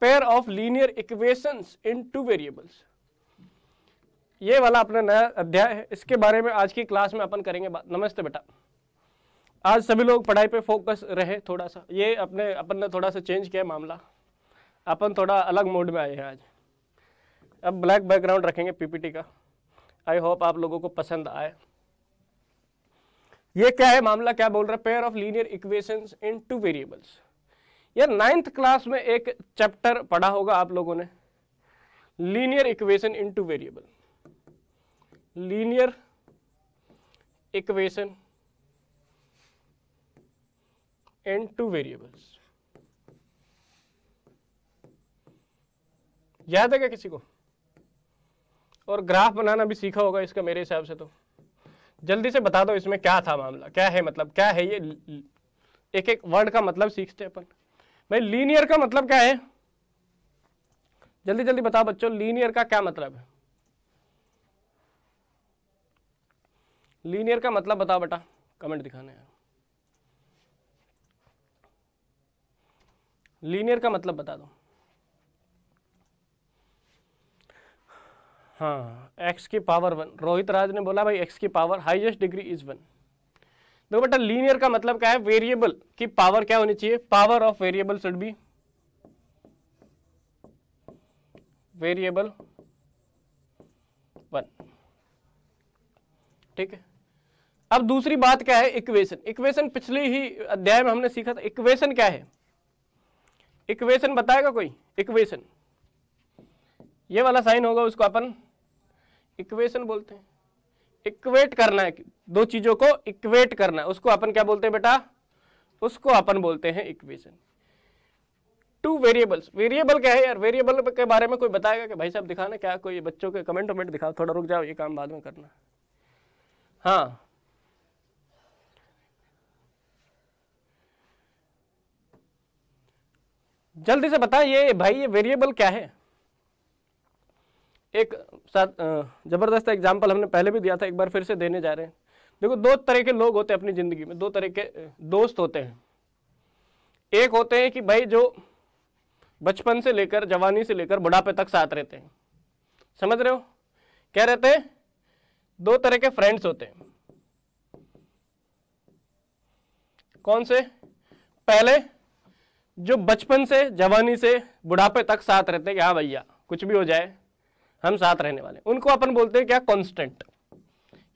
Pair of linear equations in two variables ये वाला अपना नया अध्याय है इसके बारे में आज की क्लास में अपन करेंगे बात नमस्ते बेटा आज सभी लोग पढ़ाई पे फोकस रहे थोड़ा सा ये अपने अपन ने थोड़ा सा चेंज किया मामला अपन थोड़ा अलग मोड में आए हैं आज अब ब्लैक बैकग्राउंड रखेंगे पीपीटी का आई होप आप लोगों को पसंद आए ये क्या है मामला क्या बोल रहा है pair of linear equations in two variables या नाइन्थ क्लास में एक चैप्टर पढ़ा होगा आप लोगों ने linear equation in two variable linear equation in two variables याद है क्या किसी को और ग्राफ बनाना भी सीखा होगा इसका मेरे हिसाब से तो जल्दी से बता दो इसमें क्या था मामला क्या है मतलब क्या है ये एक एक वर्ड का मतलब सीखते हैं अपन भाई लीनियर का मतलब क्या है जल्दी जल्दी बताओ बच्चों लीनियर का क्या मतलब है लीनियर का मतलब बताओ बेटा कमेंट दिखाने यार लीनियर का मतलब बता दो हाँ एक्स की पावर वन रोहित राज ने बोला भाई एक्स की power highest degree is one देखो बेटा लीनियर का मतलब क्या है वेरिएबल की पावर क्या होनी चाहिए power of variable should be variable one ठीक है अब दूसरी बात क्या है इक्वेशन इक्वेशन पिछले ही अध्याय में हमने सीखा था इक्वेशन क्या है इक्वेशन बताएगा कोई इक्वेशन ये वाला साइन होगा उसको अपन इक्वेशन बोलते हैं इक्वेट करना है दो चीजों को इक्वेट करना है उसको अपन क्या बोलते हैं बेटा उसको अपन बोलते हैं इक्वेशन टू वेरिएबल्स वेरिएबल क्या है यार वेरिएबल के बारे में कोई बताएगा कि भाई साहब दिखाना क्या कोई बच्चों के कमेंट वमेंट दिखाओ थोड़ा रुक जाओ ये काम बाद में करना हाँ जल्दी से ये भाई ये वेरिएबल क्या है एक साथ ज़बरदस्त एग्जाम्पल हमने पहले भी दिया था एक बार फिर से देने जा रहे हैं देखो दो तरह के लोग होते हैं अपनी ज़िंदगी में दो तरह के दोस्त होते हैं एक होते हैं कि भाई जो बचपन से लेकर जवानी से लेकर बुढ़ापे तक साथ रहते हैं समझ रहे हो क्या रहते हैं दो तरह के फ्रेंड्स होते हैं कौन से पहले जो बचपन से जवानी से बुढ़ापे तक साथ रहते हैं कि हाँ भैया कुछ भी हो जाए हम साथ रहने वाले उनको अपन बोलते हैं क्या कॉन्स्टेंट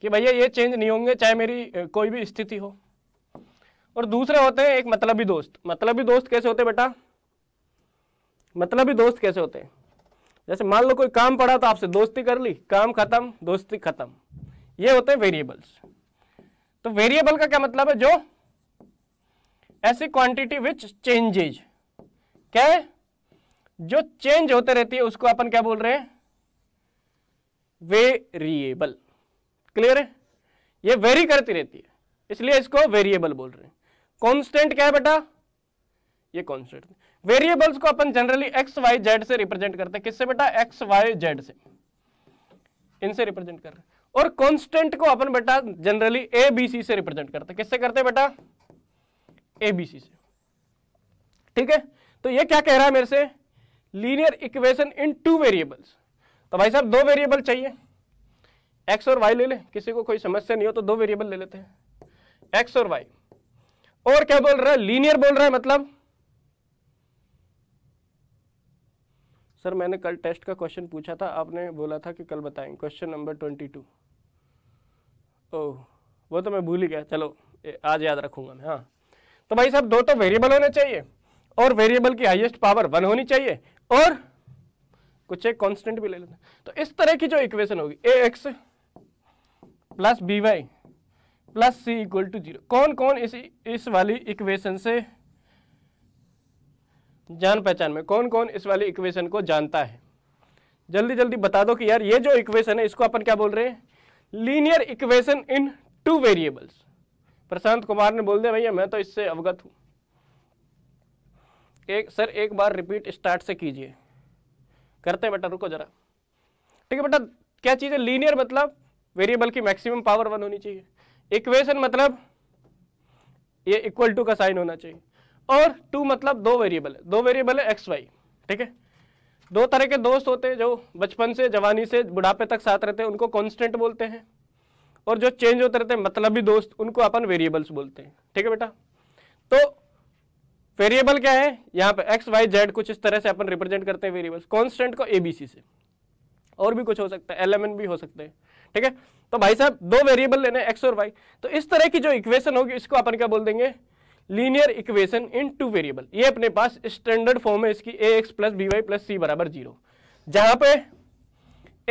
कि भैया ये चेंज नहीं होंगे चाहे मेरी कोई भी स्थिति हो और दूसरे होते हैं एक मतलबी दोस्त मतलबी दोस्त कैसे होते बेटा मतलबी दोस्त कैसे होते हैं जैसे मान लो कोई काम पड़ा तो आपसे दोस्ती कर ली काम खत्म दोस्ती खत्म ये होते हैं वेरिएबल्स तो वेरिएबल का क्या मतलब है जो ऐसी क्वांटिटी विच चेंजेज क्या है जो चेंज होते रहती है उसको अपन क्या बोल रहे हैं वेरिएबल क्लियर है ये वेरी करती रहती है इसलिए इसको वेरिएबल बोल रहे हैं कॉन्स्टेंट क्या है बेटा ये कॉन्स्टेंट वेरिएबल्स को अपन जनरली एक्स वाई जेड से रिप्रेजेंट करते हैं किससे बेटा एक्स वाई जेड से इनसे रिप्रेजेंट कर रहे हैं और कॉन्स्टेंट को अपन बेटा जनरली ए बी सी से रिप्रेजेंट करते हैं किससे करते हैं बेटा ए बी सी से ठीक है तो ये क्या कह रहा है मेरे से linear equation in two variables तो भाई साहब दो वेरिएबल चाहिए एक्स और वाई ले ले किसी को कोई समस्या नहीं हो तो दो वेरिएबल ले लेते हैं एक्स और वाई और क्या बोल रहा है लीनियर बोल रहा है मतलब सर मैंने कल टेस्ट का क्वेश्चन पूछा था आपने बोला था कि कल बताएंगे question number twenty two oh वो तो मैं भूल ही गया चलो आज याद रखूंगा मैं हाँ तो भाई साहब दो तो वेरिएबल होने चाहिए और वेरिएबल की हाईएस्ट पावर वन होनी चाहिए और कुछ एक कांस्टेंट भी ले लेते हैं तो इस तरह की जो इक्वेशन होगी a x plus b y plus c equal to zero कौन कौन इस इस वाली इक्वेशन से जान पहचान में कौन कौन इस वाली इक्वेशन को जानता है जल्दी जल्दी बता दो कि यार ये जो इक्वेशन है इसको अपन क्या बोल रहे हैं linear equation in two variables Prashant Kumar ने बोल दिया भैया मैं तो इससे अवगत हूं एक सर एक बार रिपीट स्टार्ट से कीजिए करते हैं बेटा रुको जरा ठीक है बेटा क्या चीज़ है लीनियर मतलब वेरिएबल की मैक्सिमम पावर वन होनी चाहिए इक्वेशन मतलब ये इक्वल टू का साइन होना चाहिए और टू मतलब दो वेरिएबल है दो वेरिएबल है एक्स वाई ठीक है दो तरह के दोस्त होते हैं जो बचपन से जवानी से बुढ़ापे तक साथ रहते हैं उनको कॉन्स्टेंट बोलते हैं और जो चेंज होते रहते हैं मतलब भी दोस्त उनको अपन वेरिएबल्स बोलते हैं ठीक है बेटा तो वेरिएबल क्या है यहाँ पे एक्स वाई जेड कुछ इस तरह से अपन रिप्रेजेंट करते हैं वेरिएबल कॉन्स्टेंट को एबीसी से और भी कुछ हो सकता है एल भी हो सकते हैं ठीक है तो भाई साहब दो वेरिएबल लेने एक्स और वाई तो इस तरह की जो इक्वेशन होगी इसको अपन क्या बोल देंगे linear equation in two variable ये अपने पास स्टैंडर्ड फॉर्म है इसकी a x plus b y plus c बराबर जीरो जहां पे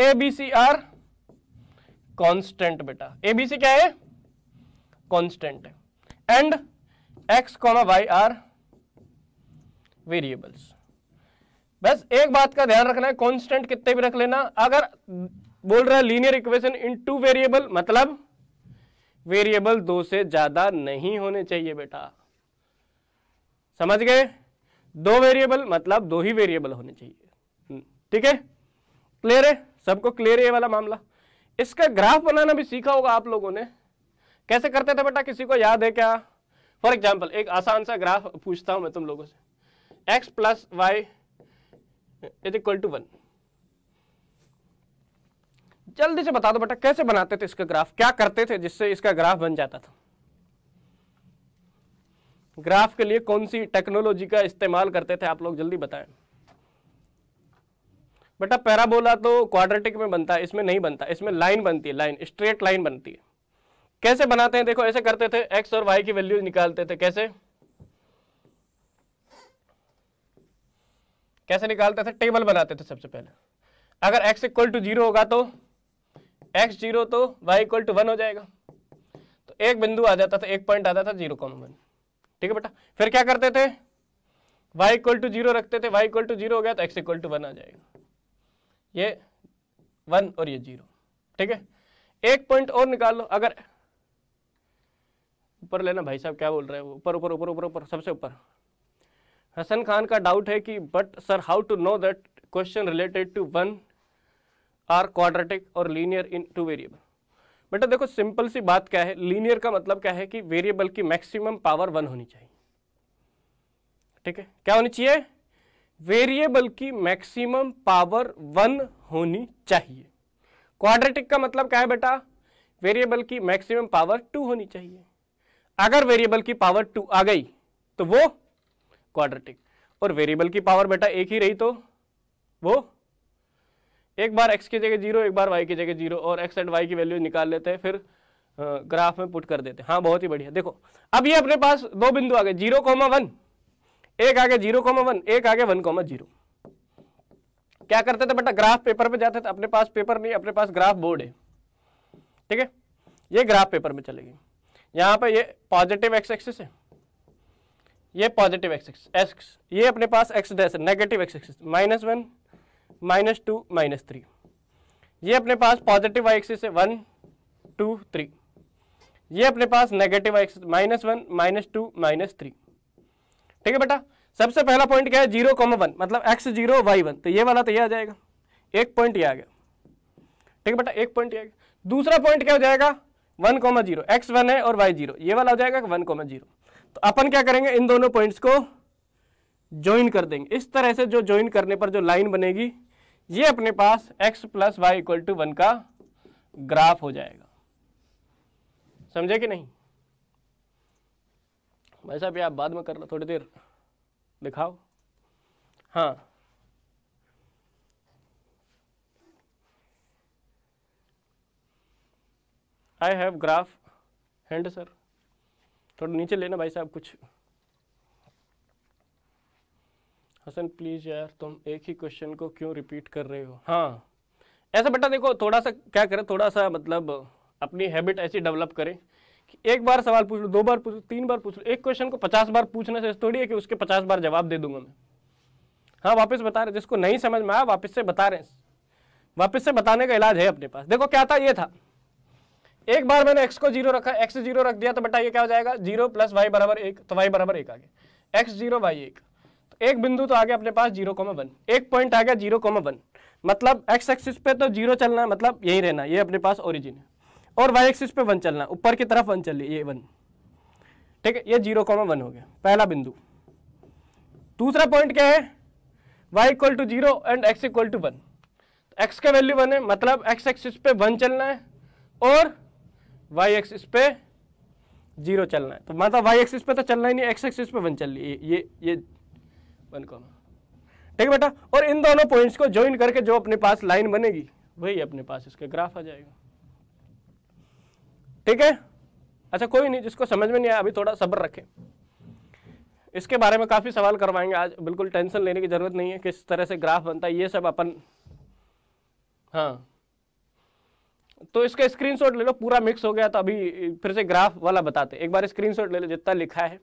a b c are constant बेटा ए बी सी क्या है कॉन्स्टेंट है and x comma y are variables बस एक बात का ध्यान रखना है कांस्टेंट कितने भी रख लेना अगर बोल रहा है linear equation in two variable मतलब वेरिएबल दो से ज्यादा नहीं होने चाहिए बेटा समझ गए दो वेरिएबल मतलब दो ही वेरिएबल होने चाहिए हम्म, ठीक है क्लियर है सबको क्लियर है ये वाला मामला इसका ग्राफ बनाना भी सीखा होगा आप लोगों ने कैसे करते थे बेटा किसी को याद है क्या फॉर एग्जाम्पल एक आसान सा ग्राफ पूछता हूं मैं तुम लोगों से x plus y is equal to one जल्दी से बता दो बेटा कैसे बनाते थे इसका ग्राफ क्या करते थे जिससे इसका ग्राफ बन जाता था ग्राफ के लिए कौन सी टेक्नोलॉजी का इस्तेमाल करते थे आप लोग जल्दी बताएं बेटा पैराबोला तो क्वाड्रेटिक में बनता है इसमें नहीं बनता इसमें लाइन बनती है लाइन स्ट्रेट लाइन बनती है कैसे बनाते हैं देखो ऐसे करते थे एक्स और वाई की वैल्यूज निकालते थे कैसे कैसे निकालते थे टेबल बनाते थे सबसे पहले अगर x इक्वल टू जीरो होगा तो x जीरो तो y इक्वल टू वन हो जाएगा तो एक बिंदु आ जाता था एक पॉइंट आता था जीरो कॉमन वन ठीक है बेटा फिर क्या करते थे y इक्वल टू जीरो रखते थे y इक्वल टू जीरो हो गया तो x इक्वल टू वन आ जाएगा ये वन और ये जीरो ठीक है एक पॉइंट और निकाल लो अगर ऊपर लेना भाई साहब क्या बोल रहे हैं ऊपर ऊपर ऊपर ऊपर ऊपर सबसे ऊपर हसन खान का डाउट है कि but sir how to know that question related to one are quadratic और लीनियर इन टू वेरिएबल बेटा देखो सिंपल सी बात क्या है लीनियर का मतलब क्या है कि वेरिएबल की मैक्सिमम पावर वन होनी चाहिए ठीक है क्या होनी चाहिए वेरिएबल की मैक्सिमम पावर वन होनी चाहिए क्वाड्रेटिक का मतलब क्या है बेटा वेरिएबल की मैक्सिमम पावर टू होनी चाहिए अगर वेरिएबल की पावर टू आ गई तो वो क्वाड्रेटिक और वेरिएबल की पावर बेटा एक ही रही तो वो एक बार एक्स की जगह जीरो एक बार वाई की जगह जीरो और एक्स एंड वाई की वैल्यू निकाल लेते हैं फिर ग्राफ में पुट कर देते हैं हाँ बहुत ही बढ़िया देखो अब ये अपने पास दो बिंदु आ गए जीरो कोमा वन एक आगे जीरो कोमा वन एक आगे वन कोमा जीरो क्या करते थे बेटा ग्राफ पेपर पे जाते थे अपने पास पेपर नहीं अपने पास ग्राफ बोर्ड है ठीक है ये ग्राफ पेपर में चलेगी यहाँ पे ये पॉजिटिव एक्स एक्सिस है ये पॉजिटिव एक्स एक्स ये अपने पास एक्स डैश है negative x x minus one minus two minus three ये अपने पास पॉजिटिव वाई एक्सिस है वन टू थ्री ये अपने पास negative axis minus one minus two minus three ठीक है बेटा सबसे पहला पॉइंट क्या है जीरो कॉमा वन मतलब एक्स जीरो वाई वन तो ये वाला तो ये आ जाएगा एक पॉइंट ये आ गया ठीक है बेटा एक पॉइंट ये आ गया दूसरा पॉइंट क्या हो जाएगा one comma zero x one है और वाई जीरो ये वाला हो जाएगा वन कॉमा जीरो तो अपन क्या करेंगे इन दोनों पॉइंट्स को ज्वाइन कर देंगे इस तरह से जो ज्वाइन करने पर जो लाइन बनेगी ये अपने पास x plus y equal to one का ग्राफ हो जाएगा समझे कि नहीं भाई साहब आप बाद में कर लो थोड़ी देर दिखाओ हाँ I have graph hand sir थोड़ा नीचे लेना भाई साहब कुछ हसन प्लीज़ यार तुम एक ही क्वेश्चन को क्यों रिपीट कर रहे हो हाँ ऐसा बेटा देखो थोड़ा सा क्या करें थोड़ा सा मतलब अपनी हैबिट ऐसी डेवलप करें कि एक बार सवाल पूछ लो दो बार पूछ लो तीन बार पूछ लो एक क्वेश्चन को पचास बार पूछने से थोड़ी है कि उसके पचास बार जवाब दे दूंगा मैं हाँ वापस बता रहे जिसको नहीं समझ में आया वापस से बता रहे हैं वापस से बताने का इलाज है अपने पास देखो क्या था ये था एक बार मैंने एक्स को जीरो रखा एक्स जीरो रख दिया तो बेटा ये क्या हो जाएगा जीरो प्लस वाई बराबर एक तो वाई बराबर एक आ गया एक्स जीरो वाई एक तो एक बिंदु तो आ गया अपने पास जीरो कोमा वन एक पॉइंट आ गया जीरो कोमा वन मतलब एक्स एक्सिस पे तो जीरो चलना है मतलब यही रहना ये अपने पास ओरिजिन है और वाई एक्सिस पे वन चलना ऊपर की तरफ वन चलिए ये वन ठीक है ये जीरो कॉमा वन हो गया पहला बिंदु दूसरा पॉइंट क्या है y equal to zero and x equal to one x का वैल्यू वन है मतलब एक्स एक्सिस पे वन चलना है और वाई एक्सिस पे जीरो चलना है तो मतलब वाई एक्सिस पे तो चलना ही नहीं एक्स एक्सिस पे वन चल रही ये ये वन कॉमा ठीक है बेटा और इन दोनों पॉइंट्स को ज्वाइन करके जो अपने पास लाइन बनेगी वही अपने पास इसका ग्राफ आ जाएगा ठीक है अच्छा कोई नहीं जिसको समझ में नहीं आया अभी थोड़ा सब्र रखें इसके बारे में काफ़ी सवाल करवाएंगे आज बिल्कुल टेंशन लेने की ज़रूरत नहीं है किस तरह से ग्राफ बनता है ये सब अपन हाँ तो इसका स्क्रीनशॉट ले लो पूरा मिक्स हो गया तो अभी फिर से ग्राफ वाला बताते एक बार स्क्रीनशॉट ले लो जितना लिखा है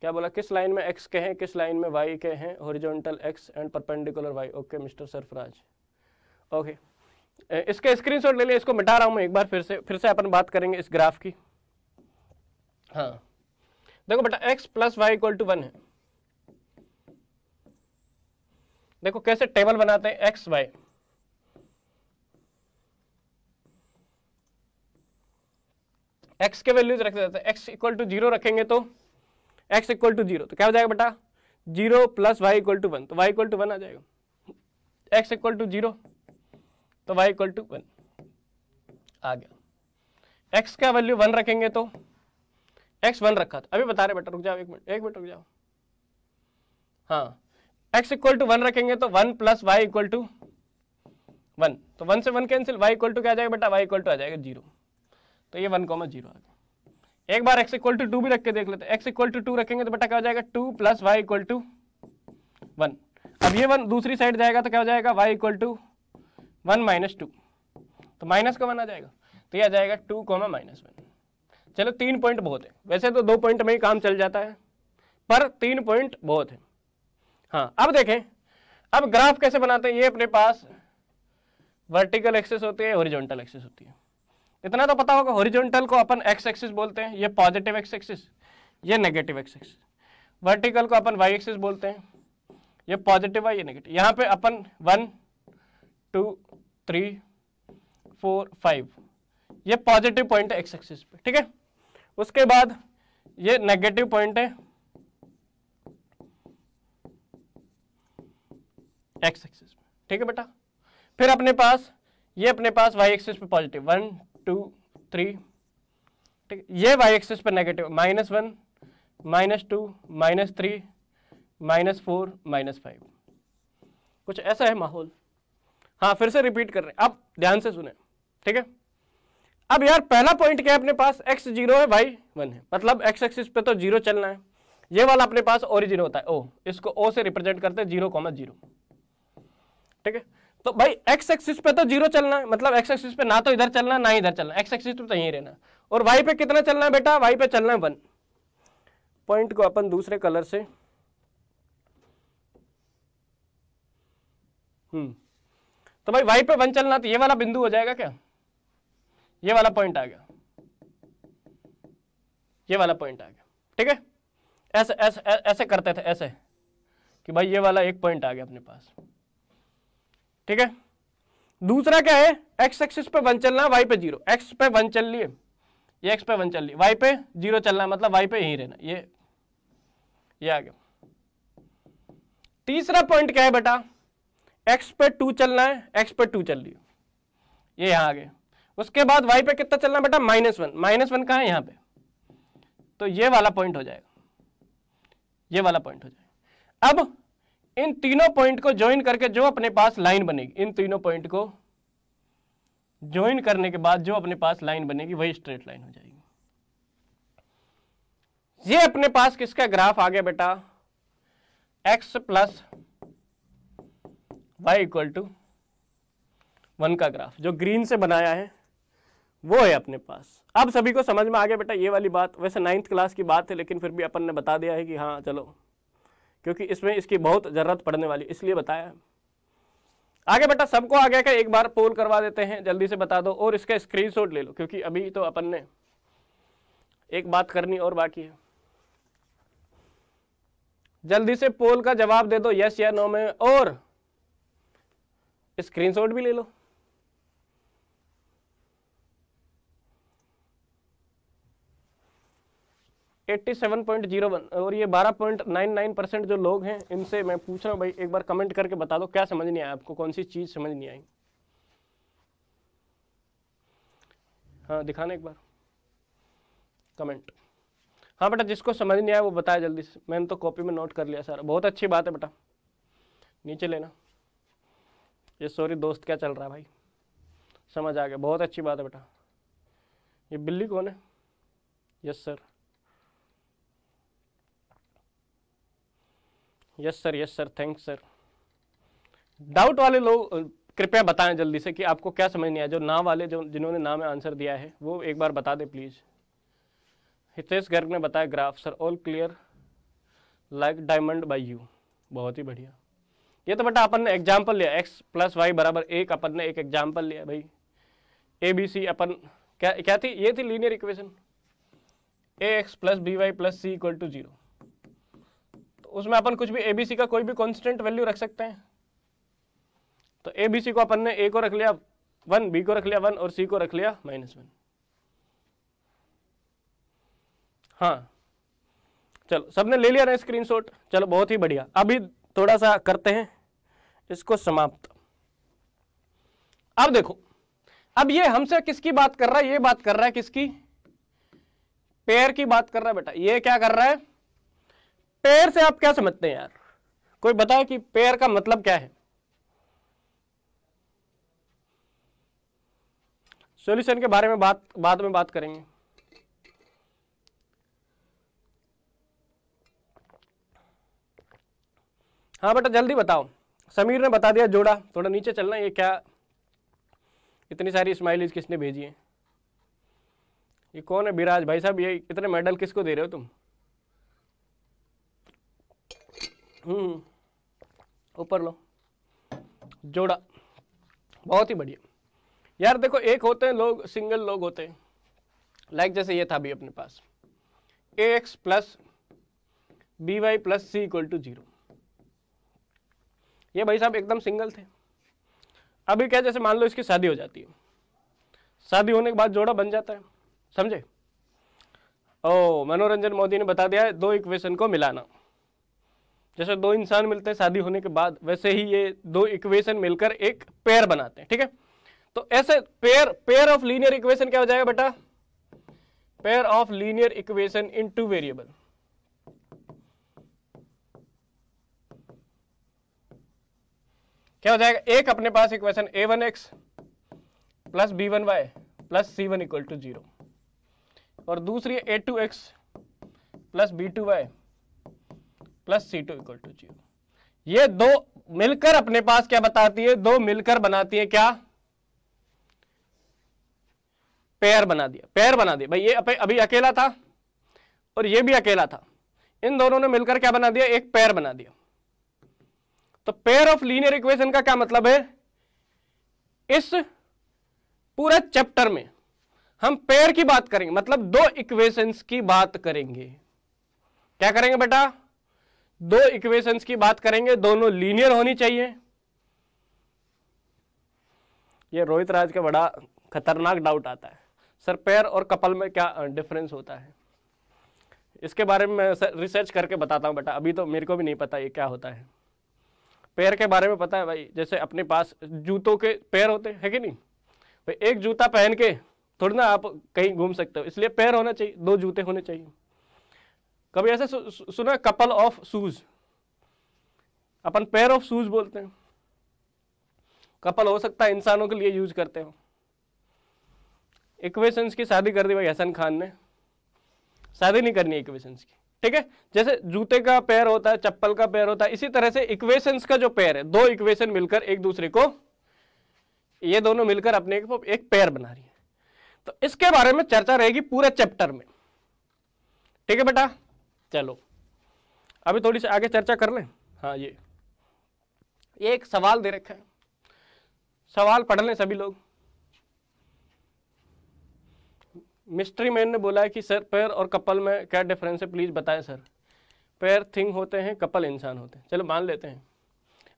क्या बोला किस लाइन में एक्स के हैं किस लाइन में वाई के हैं horizontal x and perpendicular y okay mister Sarfaraz okay इसका स्क्रीनशॉट ले लिया इसको मिटा रहा हूं मैं एक बार फिर से फिर से अपन बात करेंगे इस ग्राफ की हाँ देखो बेटा x plus y equal to one है देखो कैसे टेबल बनाते हैं एक्स वाई एक्स के वैल्यूज रख देते हैं एक्स इक्वल टू जीरो रखेंगे तो एक्स इक्वल टू जीरो तो क्या हो जाएगा बेटा zero plus y equal to one तो वाई इक्वल टू वन आ जाएगा एक्स इक्वल टू जीरो तो वाई इक्वल टू वन आ गया एक्स का वैल्यू वन रखेंगे तो एक्स वन रखा था अभी बता रहे बेटा रुक जाओ एक मिनट एक मिनट रुक जाओ हाँ एक्स इक्वल टू वन रखेंगे तो one plus y equal to one तो वन से one cancel y equal to क्या आ जाएगा बेटा वाई इक्वल टू आ जाएगा जीरो तो ये वन कॉमा जीरो आ गया एक बार एक्स इक्वल टू टू भी रख के देख लेते x x equal to two रखेंगे तो बेटा क्या हो जाएगा two plus y equal to one अब ये वन दूसरी साइड जाएगा तो क्या हो जाएगा y equal to one minus two तो माइनस का वन आ जाएगा तो ये आ जाएगा टू कॉमा माइनस वन चलो तीन पॉइंट बहुत है वैसे तो दो पॉइंट में ही काम चल जाता है पर तीन पॉइंट बहुत है हाँ अब देखें अब ग्राफ कैसे बनाते हैं ये अपने पास वर्टिकल एक्सेस होती है ओरिजोनटल एक्सेस होती है इतना तो पता होगा ओरिजोनटल को अपन एक्स एक्सेस बोलते हैं ये पॉजिटिव एक्स एक्सेस ये नेगेटिव एक्स एक्सेस वर्टिकल को अपन वाई एक्सेस बोलते हैं ये पॉजिटिव है ये नेगेटिव यहाँ पे अपन one two three four five ये पॉजिटिव पॉइंट है एक्स एक्सेस पे ठीक है उसके बाद ये नेगेटिव पॉइंट है एक्स एक्सिस पे ठीक है बेटा फिर अपने पास ये अपने पास वाई एक्सिस पे पॉजिटिव वन टू थ्री ठीक ये वाई एक्सिस पे negative minus one minus two minus three minus four minus five कुछ ऐसा है माहौल हाँ फिर से रिपीट कर रहे हैं अब ध्यान से सुने ठीक है अब यार पहला पॉइंट क्या है अपने पास एक्स जीरो है वाई वन है मतलब एक्स एक्सिस पे तो जीरो चलना है ये वाला अपने पास ओरिजिन होता है ओ इसको ओ से रिप्रेजेंट करते हैं जीरो कॉमा जीरो ठीक है तो भाई एक्स एक्सिस पे तो जीरो चलना है मतलब एक्स एक्सिस पे ना तो इधर चलना ना इधर चलना एक्स एक्सिस पे तो यहीं रहना और वाई पे कितना चलना है बेटा वाई पे चलना है वन पॉइंट को अपन दूसरे कलर से हम्म तो भाई वाई पे वन चलना तो ये वाला बिंदु हो जाएगा क्या ये वाला पॉइंट आ गया ये वाला पॉइंट आ गया ठीक है ऐसे ऐसे ऐसे करते थे ऐसे कि भाई ये वाला एक पॉइंट आ गया अपने पास ठीक है दूसरा क्या है एक्स एक्सिस पे वन चलना वाई पे जीरो एक्स पे वन चल लिए ये एक्स पे वन चल लिए वाई पे जीरो चलना मतलब वाई पे यही रहना ये ये आ गया तीसरा पॉइंट क्या है बेटा एक्स पे टू चलना है एक्स पे टू चल लिए ये यहां आ गए उसके बाद वाई पे कितना चलना बेटा माइनस वन माइनस वन कहाँ है यहाँ पे तो ये वाला पॉइंट हो जाएगा ये वाला पॉइंट हो जाएगा अब इन तीनों पॉइंट को ज्वाइन करके जो अपने पास लाइन बनेगी इन तीनों पॉइंट को ज्वाइन करने के बाद जो अपने पास लाइन बनेगी वही स्ट्रेट लाइन हो जाएगी ये अपने पास किसका ग्राफ आ गया बेटा x plus y equal to one का ग्राफ जो ग्रीन से बनाया है वो है अपने पास अब सभी को समझ में आ गया बेटा ये वाली बात वैसे नाइन्थ क्लास की बात है लेकिन फिर भी अपन ने बता दिया है कि हाँ चलो क्योंकि इसमें इसकी बहुत ज़रूरत पड़ने वाली इसलिए बताया आगे बेटा सबको आगे का एक बार पोल करवा देते हैं जल्दी से बता दो और इसका स्क्रीनशॉट ले लो क्योंकि अभी तो अपन ने एक बात करनी और बाकी है जल्दी से पोल का जवाब दे दो यस या नो में और स्क्रीनशॉट भी ले लो 87.01 और ये 12.99 परसेंट जो लोग हैं इनसे मैं पूछ रहा हूँ भाई एक बार कमेंट करके बता दो क्या समझ नहीं आया आपको कौन सी चीज़ समझ नहीं आई हाँ दिखाना एक बार कमेंट हाँ बेटा जिसको समझ नहीं आया वो बताया जल्दी से मैंने तो कॉपी में नोट कर लिया सर बहुत अच्छी बात है बेटा नीचे लेना ये सॉरी दोस्त क्या चल रहा है भाई समझ आ गया बहुत अच्छी बात है बेटा ये बिल्ली कौन है yes sir yes sir yes sir thanks sir doubt वाले लोग कृपया बताएं जल्दी से कि आपको क्या समझ नहीं आया जो ना वाले जो जिन्होंने ना में आंसर दिया है वो एक बार बता दें प्लीज़ हितेश गर्ग ने बताया graph sir all clear like diamond by you बहुत ही बढ़िया ये तो बेटा अपन ने एग्जाम्पल लिया एक्स प्लस वाई बराबर एक अपन ने एक एग्जाम्पल लिया भाई ए बी सी अपन क्या क्या थी ये थी linear equation a x plus b y plus c equal to zero उसमें अपन कुछ भी एबीसी का कोई भी कॉन्स्टेंट वैल्यू रख सकते हैं तो एबीसी को अपन ने ए को रख लिया वन बी को रख लिया वन और सी को रख लिया माइनस वन हाँ चलो सबने ले लिया ना स्क्रीनशॉट चलो बहुत ही बढ़िया अभी थोड़ा सा करते हैं इसको समाप्त अब देखो अब ये हमसे किसकी बात कर रहा है ये बात कर रहा है किसकी पेयर की बात कर रहा है बेटा ये क्या कर रहा है पेड़ से आप क्या समझते हैं यार कोई बताए कि पेड़ का मतलब क्या है सॉल्यूशन के बारे में बात बाद में बात करेंगे हाँ बेटा जल्दी बताओ समीर ने बता दिया जोड़ा थोड़ा नीचे चलना ये क्या इतनी सारी स्माइलीज किसने भेजी है ये कौन है बिराज भाई साहब ये इतने मेडल किसको दे रहे हो तुम हम्म, ऊपर लो जोड़ा बहुत ही बढ़िया यार देखो एक होते हैं लोग सिंगल लोग होते हैं लाइक जैसे ये था अभी अपने पास a x plus b y plus c equal to zero ये भाई साहब एकदम सिंगल थे अभी क्या जैसे मान लो इसकी शादी हो जाती है शादी होने के बाद जोड़ा बन जाता है समझे ओ मनोरंजन मोदी ने बता दिया है दो इक्वेशन को मिलाना जैसे दो इंसान मिलते हैं शादी होने के बाद वैसे ही ये दो इक्वेशन मिलकर एक पेयर बनाते हैं ठीक है तो ऐसे pair pair of linear equation क्या हो जाएगा बेटा pair of linear equation in two variable क्या हो जाएगा एक अपने पास equation a one x plus b one y plus c one equal to zero और दूसरी a two x plus b two y plus c two equal to zero ये दो मिलकर अपने पास क्या बताती है दो मिलकर बनाती है क्या पेयर बना दिया पेयर बना दिया भाई ये अभी अकेला था और ये भी अकेला था इन दोनों ने मिलकर क्या बना दिया एक पेयर बना दिया तो पेयर ऑफ लीनियर इक्वेशन का क्या मतलब है इस पूरे चैप्टर में हम पेयर की बात करेंगे मतलब दो इक्वेशंस की बात करेंगे क्या करेंगे बेटा दो इक्वेशंस की बात करेंगे दोनों लीनियर होनी चाहिए ये रोहित राज का बड़ा खतरनाक डाउट आता है सर पैर और कपल में क्या डिफरेंस होता है इसके बारे में मैं रिसर्च करके बताता हूँ बेटा अभी तो मेरे को भी नहीं पता ये क्या होता है पैर के बारे में पता है भाई जैसे अपने पास जूतों के पैर होते हैं कि नहीं भाई एक जूता पहन के थोड़ी ना आप कहीं घूम सकते हो इसलिए पैर होना चाहिए दो जूते होने चाहिए कभी ऐसे सु, सु, सुना कपल ऑफ शूज अपन पेयर ऑफ शूज बोलते हैं कपल हो सकता है इंसानों के लिए यूज करते हो इक्वेशंस की शादी कर दी भाई हसन खान ने शादी नहीं करनी इक्वेशंस की ठीक है जैसे जूते का पैर होता है चप्पल का पैर होता है इसी तरह से इक्वेशंस का जो पैर है दो इक्वेशन मिलकर एक दूसरे को ये दोनों मिलकर अपने एक पैर बना रही है तो इसके बारे में चर्चा रहेगी पूरे चैप्टर में ठीक है बेटा चलो अभी थोड़ी सी आगे चर्चा कर लें हाँ ये एक सवाल दे रखा है सवाल पढ़ लें सभी लोग मिस्ट्री मैन ने बोला है कि सर पैर और कपल में क्या डिफरेंस है प्लीज़ बताएं सर पैर थिंग होते हैं कपल इंसान होते हैं चलो मान लेते हैं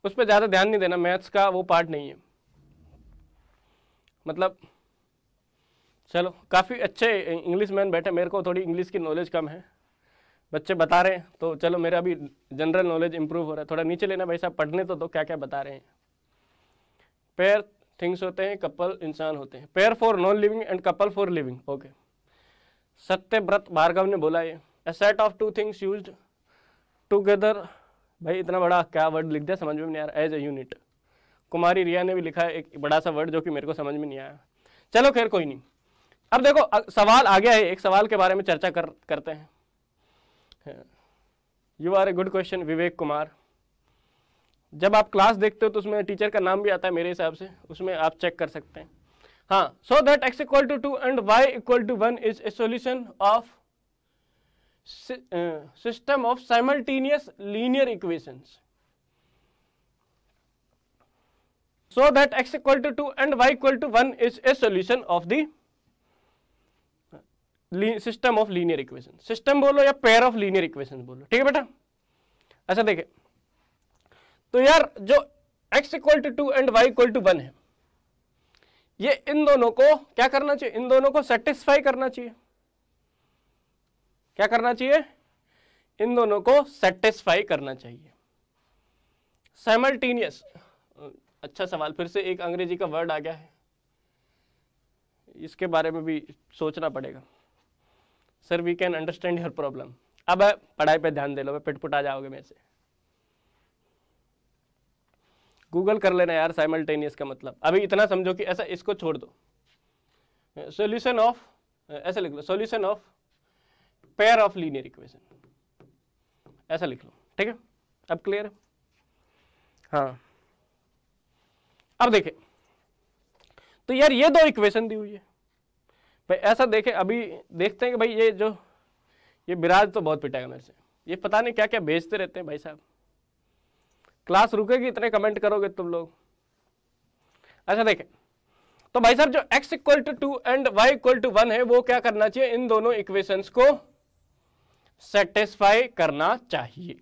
उस पर ज़्यादा ध्यान नहीं देना मैथ्स का वो पार्ट नहीं है मतलब चलो काफ़ी अच्छे इंग्लिश मैन बैठे मेरे को थोड़ी इंग्लिश की नॉलेज कम है बच्चे बता रहे हैं तो चलो मेरा अभी जनरल नॉलेज इंप्रूव हो रहा है थोड़ा नीचे लेना भाई साहब पढ़ने तो दो क्या क्या बता रहे हैं पेयर थिंग्स होते हैं कपल इंसान होते हैं pair for non living and couple for living okay Satya Vrat Bhargav ने बोला ये a set of two things use together भाई इतना बड़ा क्या वर्ड लिख दिया समझ में नहीं आ रहा एज ए यूनिट कुमारी रिया ने भी लिखा है एक बड़ा सा वर्ड जो कि मेरे को समझ में नहीं आया चलो खैर कोई नहीं अब देखो सवाल आ गया है एक सवाल के बारे में चर्चा कर करते हैं you are a good question Vivek Kumar जब आप क्लास देखते हो तो उसमें टीचर का नाम भी आता है मेरे हिसाब से उसमें आप चेक कर सकते हैं हाँ so that x equal to two and y equal to one is a solution of system of simultaneous linear equation so that x equal to two and y equal to one is a solution of the system of linear equation system बोलो या pair of linear equation बोलो ठीक है बेटा अच्छा देखे तो यार जो x equal to two and y equal to one है ये इन दोनों को क्या करना चाहिए इन दोनों को सेटिस्फाई करना चाहिए क्या करना चाहिए इन दोनों को सेटिस्फाई करना चाहिए साइमल्टेनियस अच्छा सवाल फिर से एक अंग्रेजी का वर्ड आ गया है इसके बारे में भी सोचना पड़ेगा sir we can understand your problem अब पढ़ाई पे ध्यान दे लो आ जाओगे मेरे से गूगल कर लेना यार साइमल्टेनियस का मतलब अभी इतना समझो कि ऐसा इसको छोड़ दो सोल्यूशन ऑफ ऐसे लिख लो solution of pair of linear equation ऐसा लिख लो ठीक है अब क्लियर है हाँ अब देखे तो यार ये दो इक्वेशन दी हुई है भाई ऐसा देखें अभी देखते हैं कि भाई ये जो ये बिराज तो बहुत पिटाएगा मेरे से ये पता नहीं क्या क्या भेजते रहते हैं भाई साहब क्लास रुकेगी इतने कमेंट करोगे तुम लोग अच्छा देखें तो भाई साहब जो x equal to two and y equal to one है वो क्या करना चाहिए इन दोनों इक्वेशंस को सेटिस्फाई करना चाहिए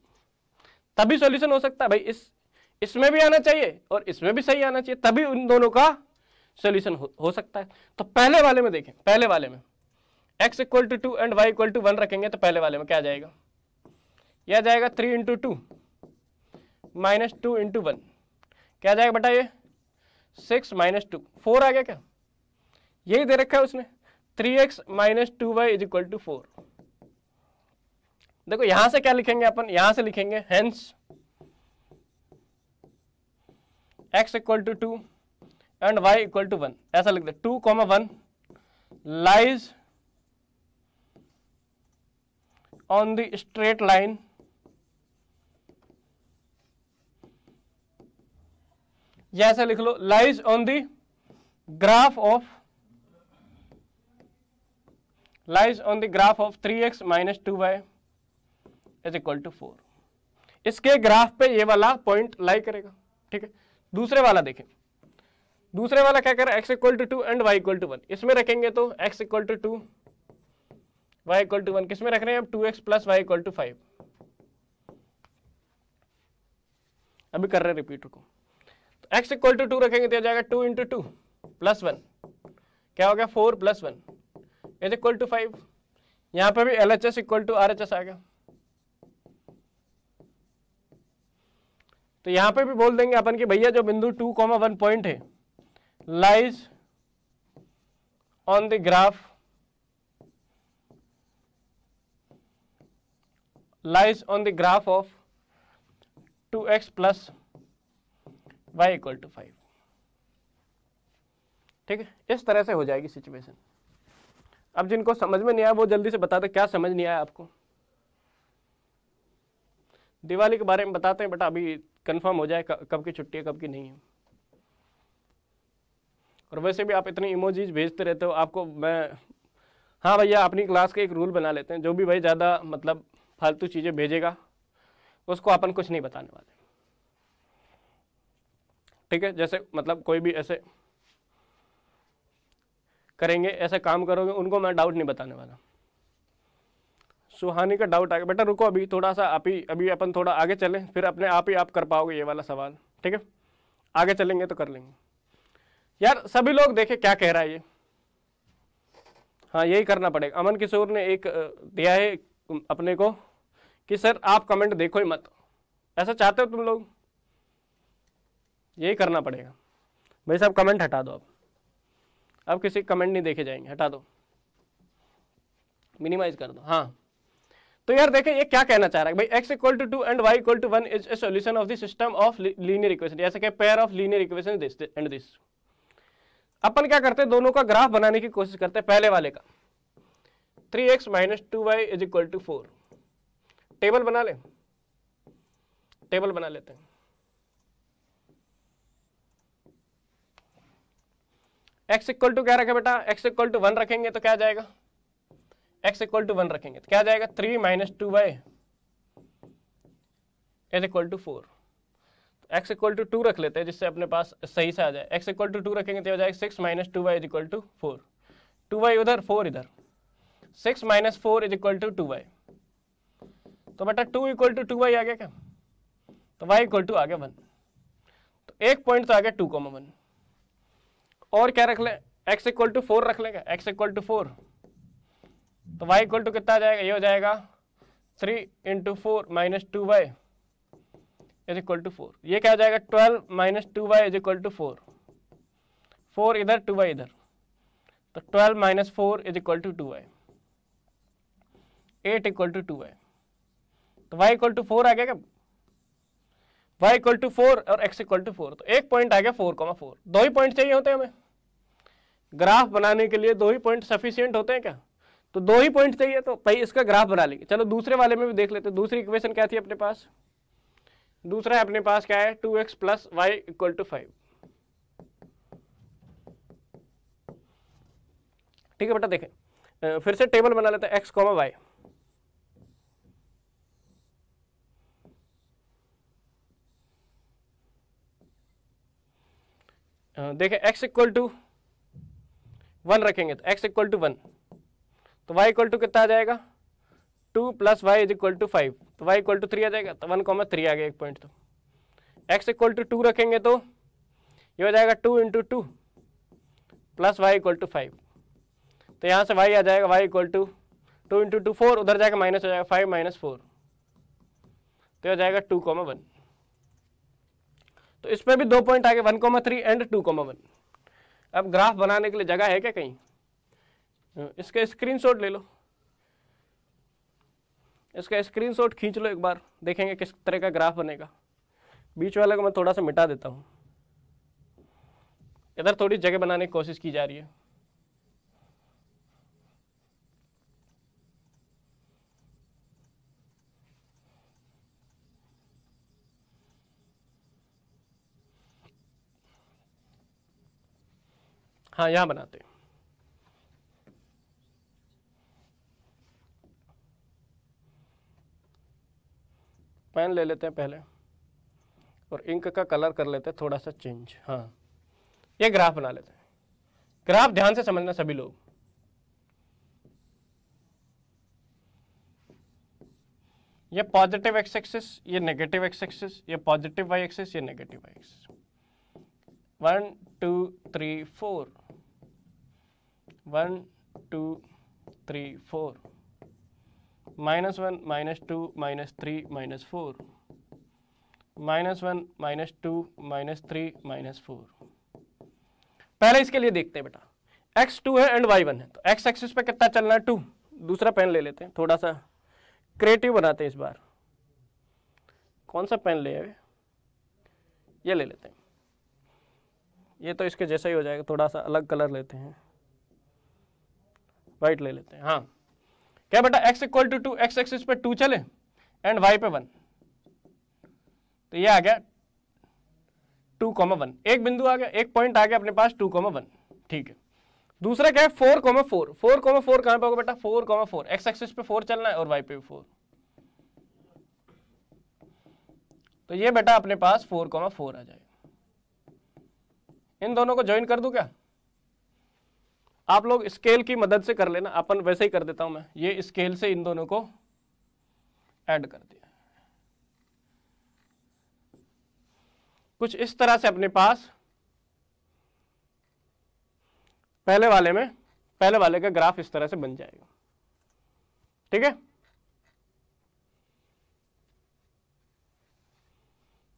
तभी सॉल्यूशन हो सकता है भाई इस इसमें भी आना चाहिए और इसमें भी सही आना चाहिए तभी उन दोनों का सोल्यूशन हो, हो सकता है तो पहले वाले में देखें पहले वाले में x equal to two and y equal to one रखेंगे तो पहले वाले में क्या जाएगा यह जाएगा three into two minus two into one क्या जाएगा बेटा ये सिक्स माइनस टू फोर आ गया क्या यही दे रखा है उसने three x minus two y is equal to four देखो यहां से क्या लिखेंगे अपन यहां से लिखेंगे hence x equal to two and y equal to one ऐसा लिख दे two comma one lies on the straight line या ऐसा लिख लो lies on the graph of lies on the graph of three x minus two y is equal to four इसके graph पे ये वाला पॉइंट लाई करेगा ठीक है दूसरे वाला देखें दूसरे वाला क्या कर रहा है x equal to two and y equal to one इसमें रखेंगे तो x equal to two y equal to one किस में रख रहे हैं two x plus y equal to five अभी कर रहे हैं रिपीट को तो एक्स इक्वल टू टू रखेंगे तो जाएगा two into two plus one क्या हो गया four plus one is equal to five यहाँ पर भी L H S equal to R H S आ गया तो यहाँ पे भी बोल देंगे अपन कि भैया जो बिंदु टू कॉमा वन पॉइंट है lies on the graph lies on the graph of 2x plus y equal to five ठीक है इस तरह से हो जाएगी सिचुएशन अब जिनको समझ में नहीं आया वो जल्दी से बता दो क्या समझ नहीं आया आपको दिवाली के बारे में बताते हैं बट अभी कंफर्म हो जाए कब की छुट्टी है कब की नहीं है और वैसे भी आप इतनी इमोजीज भेजते रहते हो आपको मैं हाँ भैया अपनी क्लास का एक रूल बना लेते हैं जो भी भाई ज़्यादा मतलब फालतू चीज़ें भेजेगा उसको अपन कुछ नहीं बताने वाले ठीक है जैसे मतलब कोई भी ऐसे करेंगे ऐसे काम करोगे उनको मैं डाउट नहीं बताने वाला सुहानी का डाउट आ गया बेटा रुको अभी थोड़ा सा आप ही अभी अपन थोड़ा आगे चलें फिर अपने आप ही आप कर पाओगे ये वाला सवाल ठीक है आगे चलेंगे तो कर लेंगे यार सभी लोग देखे क्या कह रहा है ये हाँ यही करना पड़ेगा अमन किशोर ने एक दिया है अपने को कि सर आप कमेंट देखो ही मत ऐसा चाहते हो तुम लोग यही करना पड़ेगा भाई साहब कमेंट हटा दो अब अब किसी कमेंट नहीं देखे जाएंगे हटा दो मिनिमाइज कर दो हाँ तो यार देखें ये क्या कहना चाह रहा है भाई x equal to two and y equal to one is a solution of the system of linear equation जैसे क्या pair of linear equation this and this अपन क्या करते हैं दोनों का ग्राफ बनाने की कोशिश करते हैं पहले वाले का three x minus two y is equal to four table बना ले टेबल बना लेते हैं एक्स इक्वल टू क्या रखे बेटा एक्स इक्वल टू वन रखेंगे तो क्या जाएगा एक्स इक्वल टू वन रखेंगे तो क्या जाएगा three minus two y is equal to four x equal to two रख लेते हैं जिससे अपने पास सही से आ जाए एक्स इक्वल टू टू रखेंगे तो हो जाएगा six minus two y is equal to four two y उधर फोर इधर six minus four is equal to two y तो बेटा two equal to two y आ गया क्या तो वाई इक्वल टू आ गया वन तो एक पॉइंट तो आ गया टू कॉमा वन और क्या रख लें एक्स इक्वल टू फोर रख लेंगे एक्स इक्वल टू फोर तो वाई इक्वल टू कितना आ जाएगा ये हो जाएगा three into four minus two y is equal to four ये क्या हो जाएगा twelve minus two y is equal to four four इधर टू वाई इधर तो twelve minus four is equal to two y eight equal to two y तो y equal to four आ गया क्या वाई इक्वल टू फोर और x equal to four तो एक पॉइंट आ गया फोर कॉमा फोर दो ही पॉइंट चाहिए होते हैं हमें ग्राफ बनाने के लिए दो ही पॉइंट सफिशियंट होते हैं क्या तो दो ही पॉइंट चाहिए तो भाई इसका ग्राफ बना लेंगे चलो दूसरे वाले में भी देख लेते हैं दूसरी इक्वेशन क्या थी अपने पास दूसरा है अपने पास क्या है two x plus y equal to five ठीक है बेटा देखें फिर से टेबल बना लेते हैं एक्स कॉमा वाई देखें x इक्वल टू वन रखेंगे तो x इक्वल टू वन तो y इक्वल टू कितना आ जाएगा two plus y is equal to five तो वाई इक्वल टू थ्री आ जाएगा तो वन कॉमा थ्री आ गया एक पॉइंट तो एक्स इक्वल टू टू रखेंगे तो ये हो जाएगा two into two plus y equal to five तो यहाँ से वाई आ जाएगा y equal to two into two four उधर जाएगा माइनस हो जाएगा फाइव माइनस फोर तो यह हो जाएगा टू कॉमा वन तो इस पर भी दो पॉइंट आ गए one comma three and two comma one अब ग्राफ बनाने के लिए जगह है क्या कहीं इसका स्क्रीनशॉट ले लो इसका स्क्रीनशॉट खींच लो एक बार देखेंगे किस तरह का ग्राफ बनेगा बीच वाले को मैं थोड़ा सा मिटा देता हूँ इधर थोड़ी जगह बनाने की कोशिश की जा रही है हाँ यहाँ बनाते हैं पेन ले लेते हैं पहले और इंक का कलर कर लेते हैं थोड़ा सा चेंज हाँ ये ग्राफ बना लेते हैं ग्राफ ध्यान से समझना सभी लोग ये पॉजिटिव एक्स एक्सिस ये नेगेटिव एक्स एक्सिस ये पॉजिटिव वाई एक्सिस ये negative y axis one two three four one two three four minus one minus two minus three minus four minus one minus two minus three minus four पहले इसके लिए देखते हैं बेटा x two है and y one है तो x axis पे कितना चलना है टू दूसरा पेन ले लेते हैं थोड़ा सा क्रिएटिव बनाते हैं इस बार कौन सा पेन ले है? ये ले लेते हैं ये तो इसके जैसा ही हो जाएगा थोड़ा सा अलग कलर लेते हैं वाइट ले लेते हैं हाँ क्या बेटा x equal to two x axis पे टू चले एंड वाई पे वन तो ये आ गया टू कॉमा वन एक बिंदु आ गया एक पॉइंट आ गया अपने पास टू कॉमा वन ठीक है दूसरा क्या है four comma four four comma four कहां पर होगा बेटा four comma four x axis पे फोर चलना है और वाई पे भी फोर तो ये बेटा अपने पास फोर कॉमा फोर आ जाएगा इन दोनों को ज्वाइन कर दू क्या आप लोग स्केल की मदद से कर लेना अपन वैसे ही कर देता हूं मैं ये स्केल से इन दोनों को ऐड कर दिया कुछ इस तरह से अपने पास पहले वाले में पहले वाले का ग्राफ इस तरह से बन जाएगा ठीक है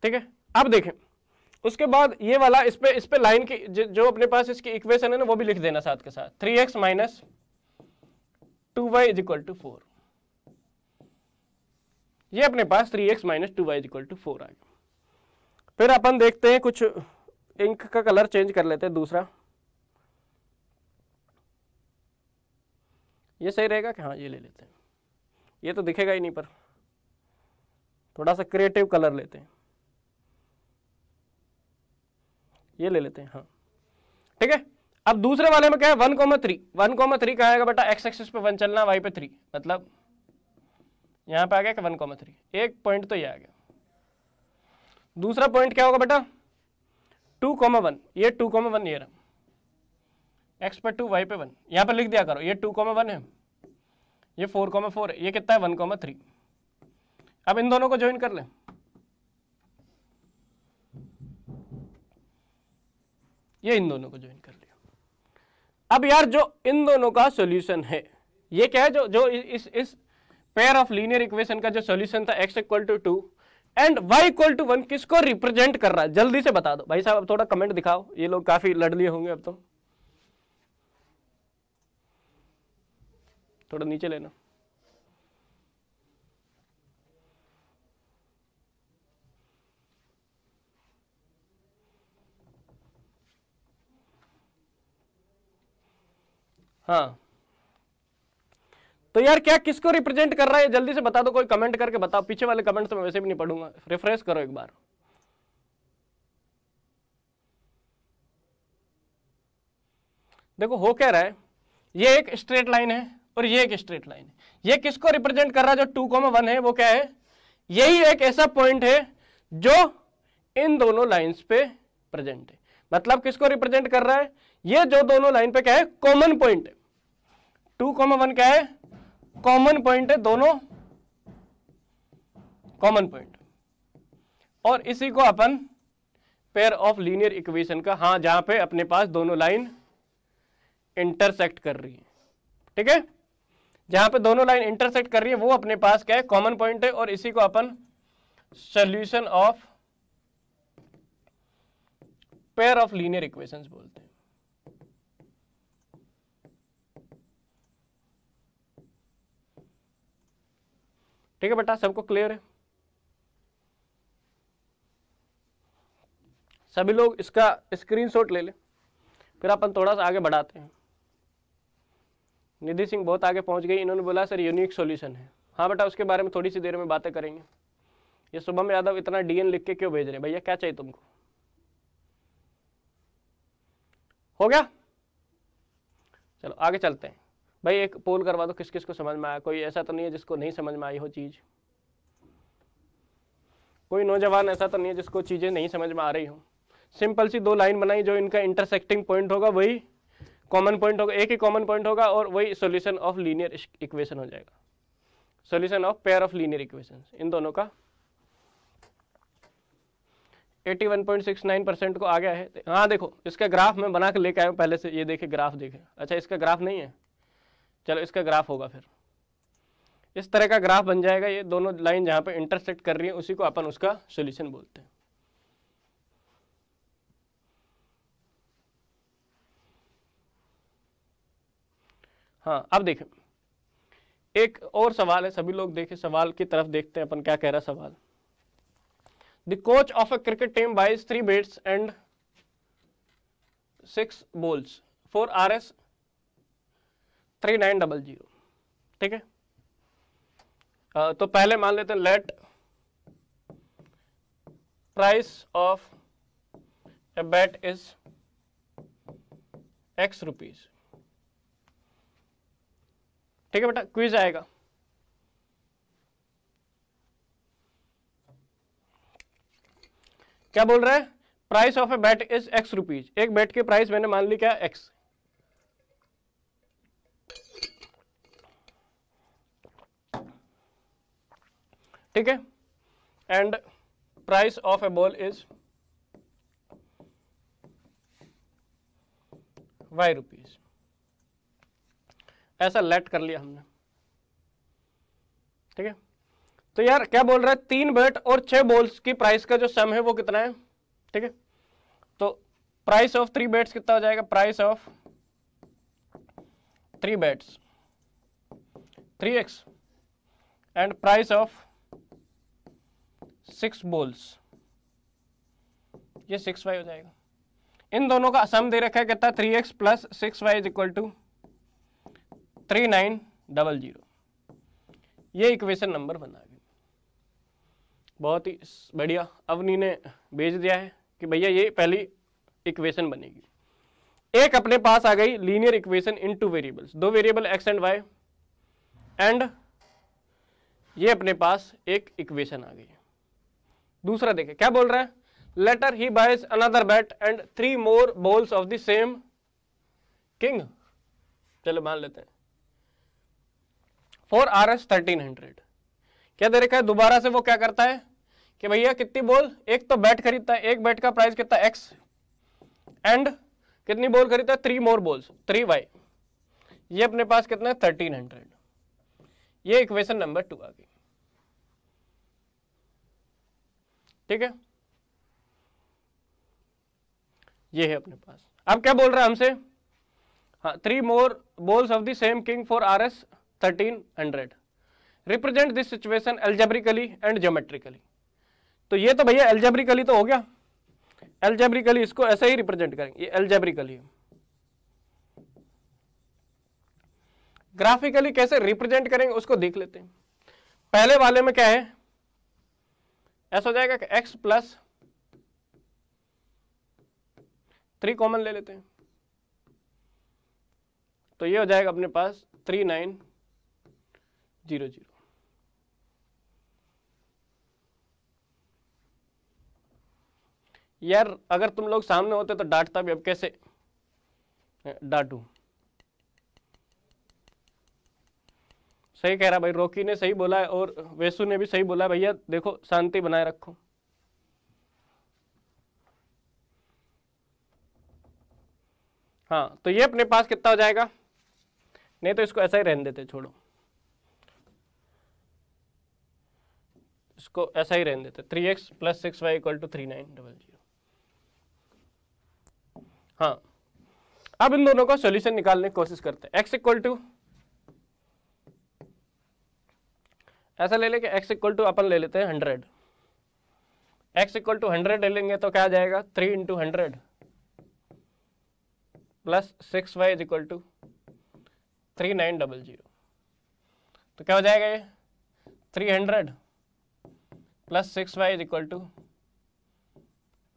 ठीक है अब देखें उसके बाद ये वाला इस पर इस पर लाइन की जो अपने पास इसकी इक्वेशन है ना वो भी लिख देना साथ के साथ three x minus two y is equal to four ये अपने पास three x minus two y is equal to four आ गया फिर अपन देखते हैं कुछ इंक का कलर चेंज कर लेते हैं दूसरा ये सही रहेगा कि हाँ ये ले लेते हैं ये तो दिखेगा ही नहीं पर थोड़ा सा क्रिएटिव कलर लेते हैं ये ले लेते हैं हाँ ठीक है अब दूसरे वाले में क्या है one comma three one comma three कहा बेटा एक्स एक्सिस पे वन चलना वाई पे थ्री मतलब यहां पे आ गया वन कॉमा थ्री एक पॉइंट तो ये आ गया दूसरा पॉइंट क्या होगा बेटा टू कॉमा वन ये टू कॉमा वन ये रहा एक्स पे टू वाई पे वन यहां पर लिख दिया करो ये टू कॉमा वन है ये फोर कॉमा फोर है ये कितना है वन कॉमा थ्री अब इन दोनों को ज्वाइन कर लें ये इन दोनों को ज्वाइन कर लिया अब यार जो इन दोनों का सॉल्यूशन है ये क्या है जो जो इस इस पेयर ऑफ लीनियर इक्वेशन का जो सॉल्यूशन था x equal to two and y equal to one किसको रिप्रेजेंट कर रहा है जल्दी से बता दो भाई साहब अब थोड़ा कमेंट दिखाओ ये लोग काफी लड़ लिए होंगे अब तो थोड़ा नीचे लेना हाँ तो यार क्या किसको रिप्रेजेंट कर रहा है जल्दी से बता दो कोई कमेंट करके बताओ पीछे वाले कमेंट तो मैं वैसे भी नहीं पढ़ूंगा रिफ्रेश करो एक बार देखो हो क्या रहा है ये एक स्ट्रेट लाइन है और ये एक स्ट्रेट लाइन है ये किसको रिप्रेजेंट कर रहा है जो टू कॉमा वन है वो क्या है यही एक ऐसा पॉइंट है जो इन दोनों लाइंस पे प्रेजेंट है मतलब किसको रिप्रेजेंट कर रहा है ये जो दोनों लाइन पे क्या है कॉमन पॉइंट है टू कॉमन वन क्या है कॉमन पॉइंट है दोनों कॉमन पॉइंट और इसी को अपन पेयर ऑफ लीनियर इक्वेशन का हां जहां पे अपने पास दोनों लाइन इंटरसेक्ट कर रही है ठीक है जहां पे दोनों लाइन इंटरसेक्ट कर रही है वो अपने पास क्या है कॉमन पॉइंट है और इसी को अपन solution of pair of linear equations बोलते हैं ठीक है बेटा सबको क्लियर है सभी लोग इसका स्क्रीनशॉट ले लें फिर अपन थोड़ा सा आगे बढ़ाते हैं निधि सिंह बहुत आगे पहुंच गई इन्होंने बोला सर यूनिक सॉल्यूशन है हाँ बेटा उसके बारे में थोड़ी सी देर में बातें करेंगे ये शुभम यादव इतना डीएन लिख के क्यों भेज रहे हैं भैया क्या चाहिए तुमको हो गया चलो आगे चलते हैं भाई एक पोल करवा दो किस किस को समझ में आया कोई ऐसा तो नहीं है जिसको नहीं समझ में आई हो चीज़ कोई नौजवान ऐसा तो नहीं है जिसको चीज़ें नहीं समझ में आ रही हो सिंपल सी दो लाइन बनाई जो इनका इंटरसेक्टिंग पॉइंट होगा वही कॉमन पॉइंट होगा एक ही कॉमन पॉइंट होगा और वही सोल्यूशन ऑफ लीनियर इक्वेशन हो जाएगा solution of pair of linear equation इन दोनों का 81.69 परसेंट को आ गया है हाँ देखो इसका ग्राफ मैं बना के लेके आया हूँ पहले से ये देखे ग्राफ देखे अच्छा इसका ग्राफ नहीं है चलो इसका ग्राफ होगा फिर इस तरह का ग्राफ बन जाएगा ये दोनों लाइन जहां पर इंटरसेक्ट कर रही है उसी को अपन उसका सोल्यूशन बोलते हैं हाँ अब देखें एक और सवाल है सभी लोग देखें सवाल की तरफ देखते हैं अपन क्या कह रहा सवाल the coach of a cricket team buys three bats and six balls for R S three nine double zero ठीक है तो पहले मान लेते हैं let price of a bat is x rupees ठीक है बेटा क्विज आएगा क्या बोल रहा है price of a bat is x rupees एक बैट की प्राइस मैंने मान ली क्या एक्स ठीक है and price of a ball is y rupees ऐसा लेट कर लिया हमने ठीक है तो यार क्या बोल रहा है तीन बैट और छह बॉल्स की प्राइस का जो सम है वो कितना है ठीक है तो प्राइस ऑफ थ्री बैट्स कितना हो जाएगा price of three beds 3x and price of six balls ये सिक्स वाई हो जाएगा इन दोनों का सम दे रखा है कितना three x plus six y is equal to three nine double zero ये इक्वेशन नंबर बना आ गई बहुत ही बढ़िया अवनी ने भेज दिया है कि भैया ये पहली इक्वेशन बनेगी एक अपने पास आ गई linear equation in two variables दो variable x and y and ये अपने पास एक इक्वेशन आ गई दूसरा देखे क्या बोल रहा है later he buys another bat and three more balls of the same kind चलो मान लेते हैं for R S thirteen hundred क्या दे रखा है दोबारा से वो क्या करता है कि भैया कितनी बोल एक तो बैट खरीदता है एक बैट का प्राइस कितना एक्स एंड कितनी बॉल खरीदा three more balls three y ये अपने पास कितना है थर्टीन हंड्रेड ये इक्वेशन नंबर टू आ गई ठीक है ये है अपने पास अब क्या बोल रहा है हमसे हाँ three more balls of the same kind for R S thirteen hundred represent this situation algebraically and geometrically तो ये तो भैया एल्जेब्रिकली तो हो गया एल्जेब्रिकली इसको ऐसे ही रिप्रेजेंट करेंगे ये एल्जेब्रिकली ग्राफिकली कैसे रिप्रेजेंट करेंगे उसको देख लेते हैं पहले वाले में क्या है ऐसा हो जाएगा कि x प्लस थ्री कॉमन ले लेते हैं तो ये हो जाएगा अपने पास थ्री नाइन जीरो जीरो यार अगर तुम लोग सामने होते तो डांटता भी अब कैसे डांटू सही कह रहा भाई रोकी ने सही बोला है और वेसु ने भी सही बोला भैया देखो शांति बनाए रखो हाँ तो ये अपने पास कितना हो जाएगा नहीं तो इसको ऐसा ही रहने देते छोड़ो इसको ऐसा ही रहने देते three x plus six y equal to three nine double zero हाँ अब इन दोनों का सॉल्यूशन निकालने की कोशिश करते हैं एक्स इक्वल टू ऐसा ले लेके एक्स इक्वल टू अपन ले लेते हैं hundred x equal to hundred ले लेंगे तो क्या आ जाएगा three into hundred plus six y is equal to three nine double zero तो क्या हो जाएगा ये three hundred plus six y is equal to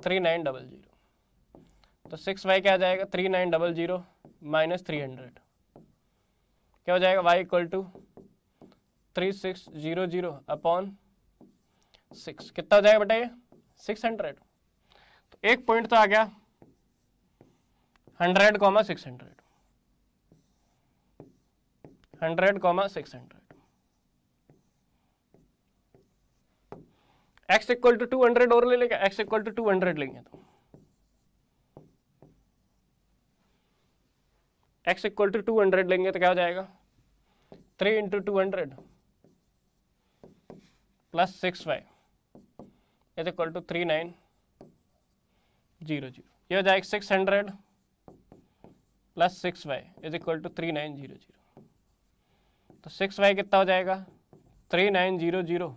three nine double zero तो सिक्स वाई क्या जाएगा three nine double zero minus three hundred क्या हो जाएगा y equal to three six zero zero upon six कितना हो जाएगा ये सिक्स हंड्रेड तो एक पॉइंट तो आ गया hundred comma six hundred hundred comma six hundred x equal to two hundred और ले लेगा x equal to two hundred लेंगे तो x equal to two hundred लेंगे तो क्या हो जाएगा three into two hundred plus six y is equal to three nine zero zero ये हो जाएगा six hundred plus six y is equal to three nine zero zero तो six y कितना हो जाएगा three nine zero zero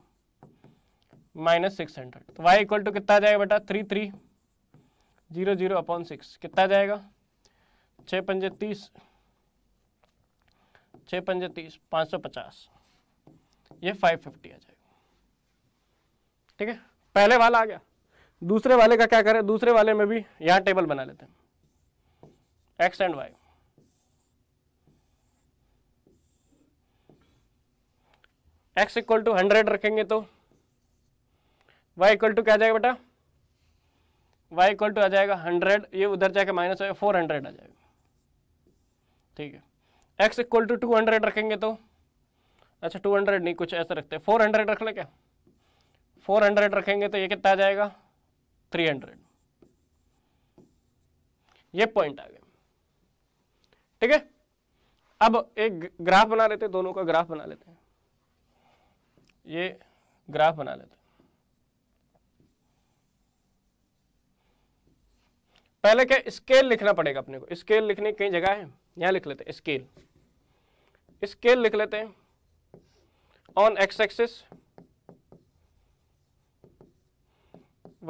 minus six hundred तो y equal to कितना आ जाएगा बेटा three three zero zero upon six कितना आ जाएगा छः पंजे तीस छः पंजे तीस पाँच सौ पचास ये फाइव फिफ्टी आ जाएगा ठीक है पहले वाला आ गया दूसरे वाले का क्या करें दूसरे वाले में भी यहाँ टेबल बना लेते हैं x and y x equal to hundred रखेंगे तो वाई इक्वल टू क्या जाएगा बेटा वाई इक्वल टू आ जाएगा हंड्रेड ये उधर जाके माइनस हो जाएगा फोर हंड्रेड आ जाएगा ठीक है x equal to two hundred रखेंगे तो अच्छा टू हंड्रेड नहीं कुछ ऐसे रखते हैं फोर हंड्रेड रख ले क्या फोर हंड्रेड रखेंगे तो ये कितना आ जाएगा थ्री हंड्रेड ये पॉइंट आ गया ठीक है अब एक ग्राफ बना लेते हैं दोनों का ग्राफ बना लेते हैं ये ग्राफ बना लेते हैं पहले क्या स्केल लिखना पड़ेगा अपने को स्केल लिखने कई जगह है यहां लिख लेते स्केल स्केल लिख लेते हैं on x axis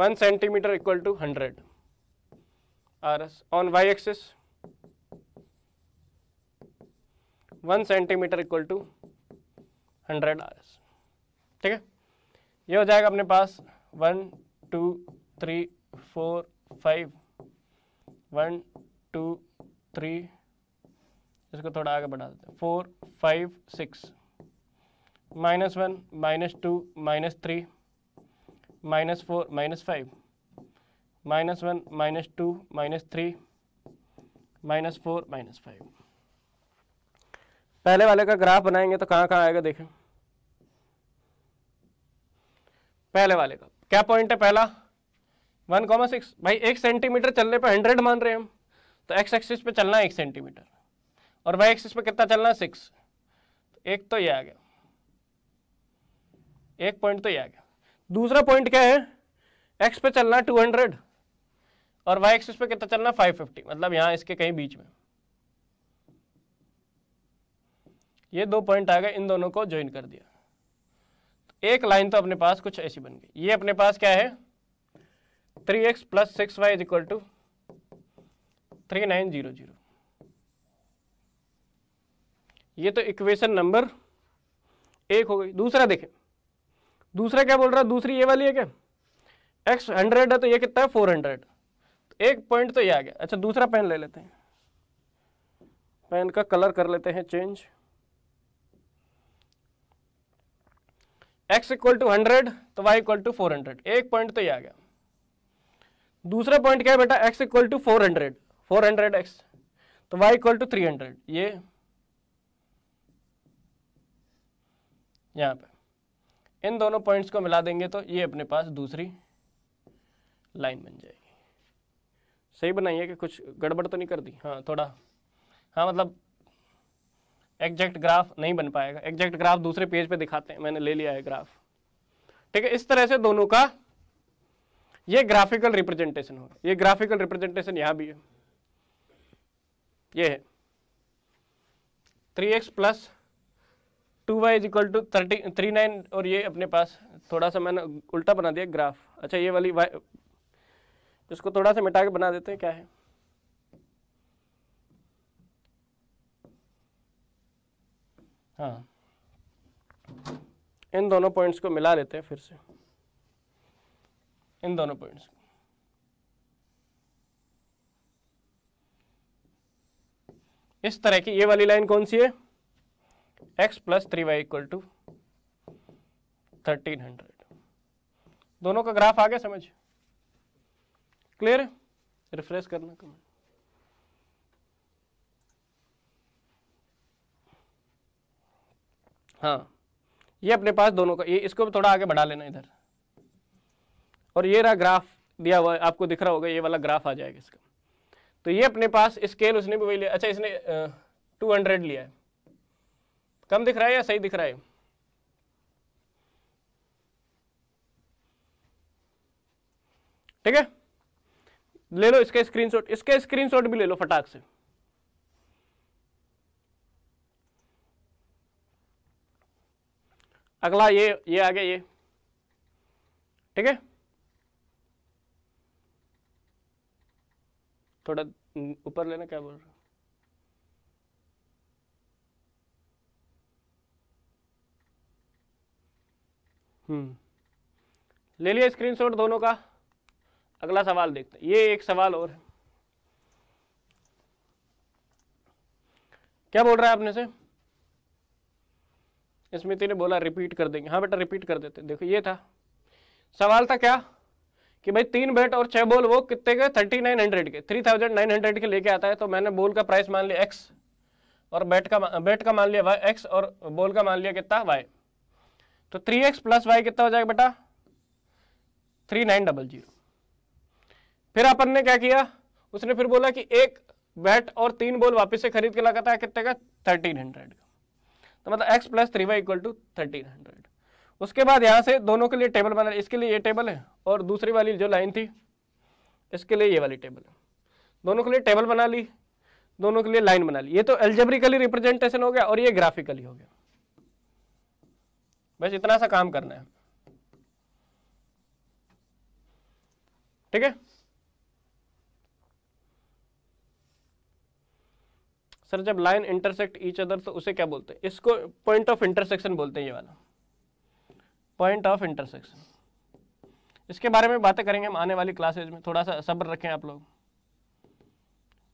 one centimetre equal to hundred R S on y axis one centimetre equal to hundred R S ठीक है ये हो जाएगा अपने पास one two three four five one two three इसको थोड़ा आगे बढ़ा देते हैं four five six minus one minus two minus three minus four minus five minus one minus two minus three minus four minus five पहले वाले का graph बनाएंगे तो कहाँ कहाँ आएगा देखें पहले वाले का क्या पॉइंट है पहला वन कॉमा सिक्स भाई एक सेंटीमीटर चलने पर हंड्रेड मान रहे हैं हम तो एक्स एक्सिस पे चलना है एक सेंटीमीटर और वाई एक्सिस पे कितना चलना है सिक्स तो एक तो ये आ गया एक पॉइंट तो ये आ गया दूसरा पॉइंट क्या है एक्स पे चलना टू हंड्रेड और वाई एक्सिस पे कितना चलना फाइव फिफ्टी मतलब यहाँ इसके कहीं बीच में ये दो पॉइंट आ गए इन दोनों को ज्वाइन कर दिया तो एक लाइन तो अपने पास कुछ ऐसी बन गई ये अपने पास क्या है three x plus six y is equal to three nine zero zero ये तो इक्वेशन नंबर एक हो गई दूसरा देखें दूसरा क्या बोल रहा है दूसरी ये वाली है क्या एक्स हंड्रेड है तो ये कितना है फोर हंड्रेड तो एक पॉइंट तो ये आ गया अच्छा दूसरा पेन ले लेते हैं पेन का कलर कर लेते हैं change x equal to hundred तो y equal to four hundred एक पॉइंट तो ये आ गया दूसरा पॉइंट क्या है बेटा x equal to four hundred four hundred x तो y equal to three hundred ये यहां पे इन दोनों पॉइंट्स को मिला देंगे तो ये अपने पास दूसरी लाइन बन जाएगी सही बनाइए कि कुछ गड़बड़ तो नहीं कर दी हाँ थोड़ा हाँ मतलब एग्जैक्ट ग्राफ नहीं बन पाएगा एग्जैक्ट ग्राफ दूसरे पेज पे दिखाते हैं मैंने ले लिया है ग्राफ ठीक है इस तरह से दोनों का ये ग्राफिकल रिप्रेजेंटेशन हो ये ग्राफिकल रिप्रेजेंटेशन यहाँ भी है ये है three x plus two y is equal to thirty three nine और ये अपने पास थोड़ा सा मैंने उल्टा बना दिया ग्राफ अच्छा ये वाली वाई इसको थोड़ा सा मिटा के बना देते हैं क्या है हाँ इन दोनों पॉइंट्स को मिला लेते हैं फिर से इन दोनों पॉइंट्स इस तरह की ये वाली लाइन कौन सी है x plus three y equal to thirteen hundred दोनों का ग्राफ आ गया समझ क्लियर रिफ्रेश करना कमेंट हाँ ये अपने पास दोनों का ये इसको भी थोड़ा आगे बढ़ा लेना इधर और ये रहा ग्राफ दिया हुआ आपको दिख रहा होगा ये वाला ग्राफ आ जाएगा इसका तो ये अपने पास स्केल उसने भी वही लिया अच्छा इसने टू हंड्रेड लिया है कम दिख रहा है या सही दिख रहा है ठीक है ले लो इसका स्क्रीनशॉट इसका स्क्रीनशॉट भी ले लो फटाक से अगला ये ये आ गया ये ठीक है थोड़ा ऊपर लेना क्या बोल रहे हम्म ले लिया स्क्रीनशॉट दोनों का अगला सवाल देखते हैं ये एक सवाल और है क्या बोल रहा है आपने से स्मृति ने बोला रिपीट कर देंगे हाँ बेटा रिपीट कर देते देखो ये था सवाल था क्या कि भाई तीन बैट और छह बॉल वो कितने के थर्टी नाइन हंड्रेड के थ्री थाउजेंड नाइन हंड्रेड के लेके आता है तो मैंने बॉल का प्राइस मान लिया एक्स और बैट का बैट का मान लिया वाई एक्स और बॉल का मान लिया कितना वाई तो थ्री एक्स प्लस वाई कितना हो जाएगा बेटा थ्री नाइन डबल जीरो फिर अपन ने क्या किया उसने फिर बोला कि एक बैट और तीन बॉल वापिस से खरीद के लगाता है कितने का थर्टीन हंड्रेड का तो मतलब x plus three y equal to thirteen hundred उसके बाद यहाँ से दोनों के लिए टेबल बना इसके लिए ये टेबल है और दूसरी वाली जो लाइन थी इसके लिए ये वाली टेबल है दोनों के लिए टेबल बना ली दोनों के लिए लाइन बना ली ये तो एल्जेब्रिकली रिप्रेजेंटेशन हो गया और ये ग्राफिकली हो गया बस इतना सा काम करना है ठीक है सर जब लाइन इंटरसेक्ट ईच अदर तो उसे क्या बोलते हैं इसको पॉइंट ऑफ इंटरसेक्शन बोलते हैं ये वाला पॉइंट ऑफ इंटरसेक्शन इसके बारे में बातें करेंगे हम आने वाली क्लासेज में थोड़ा सा सब्र रखें आप लोग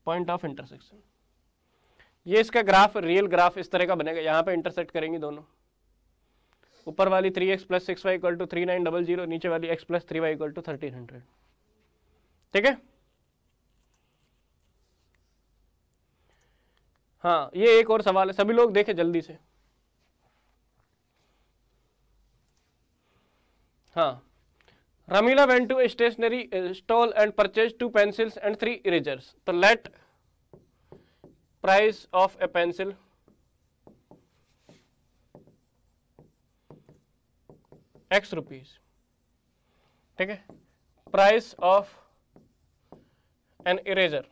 पॉइंट ऑफ इंटरसेक्शन ये इसका ग्राफ रियल ग्राफ इस तरह का बनेगा यहाँ पे इंटरसेक्ट करेंगी दोनों ऊपर वाली three x plus six y equal to three nine double zero नीचे वाली x plus three y equal to thirteen hundred ठीक है हाँ ये एक और सवाल है सभी लोग देखें जल्दी से हाँ Ramila went to stationery stall and purchase two pencils and three erasers तो let price of a pencil x rupees ठीक है price of an eraser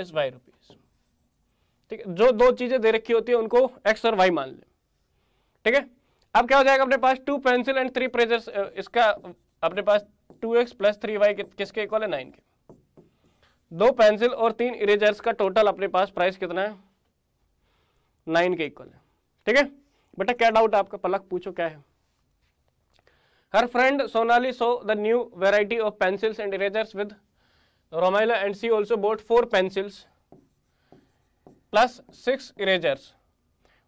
is y rupees ठीक है जो दो चीजें दे रखी होती है उनको एक्स और वाई मान ले ठीक है अब क्या हो जाएगा अपने पास two pencil and three eraser इसका अपने पास two x plus three y किसके इक्वल है नाइन के दो पेंसिल और तीन इरेजर्स का टोटल अपने पास प्राइस कितना है नाइन के इक्वल है ठीक है बेटा क्या डाउट आपका पलक पूछो क्या है her friend Sonali saw the new variety of pencils and erasers with Romaila and she also bought four pencils plus six erasers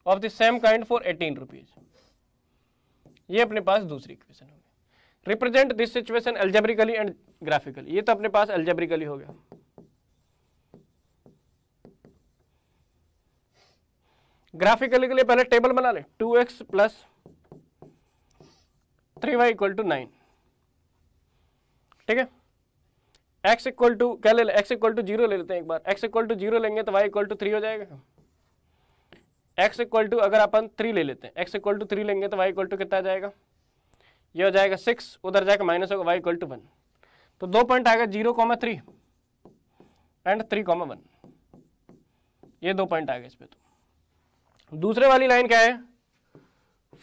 of the same kind for eighteen rupees ये अपने पास दूसरी इक्वेशन हो गई represent this situation algebraically and graphically ये तो अपने पास algebraically हो गया ग्राफिकली के लिए पहले टेबल बना ले two x plus three y equal to nine ठीक है एक्स इक्वल टू क्या ले एक्स इक्वल टू जीरो ले लेते हैं एक बार एक्स इक्वल टू जीरो लेंगे तो वाई इक्वल टू थ्री हो जाएगा एक्स इक्वल टू अगर अपन थ्री ले लेते हैं एक्स इक्वल टू थ्री लेंगे तो वाई इक्वल टू कितना जाएगा ये हो जाएगा सिक्स उधर जाएगा माइनस होगा वाई इक्वल टू वन तो दो पॉइंट आएगा zero comma three and three comma one ये दो पॉइंट आ गए इस पर तो दूसरे वाली लाइन क्या है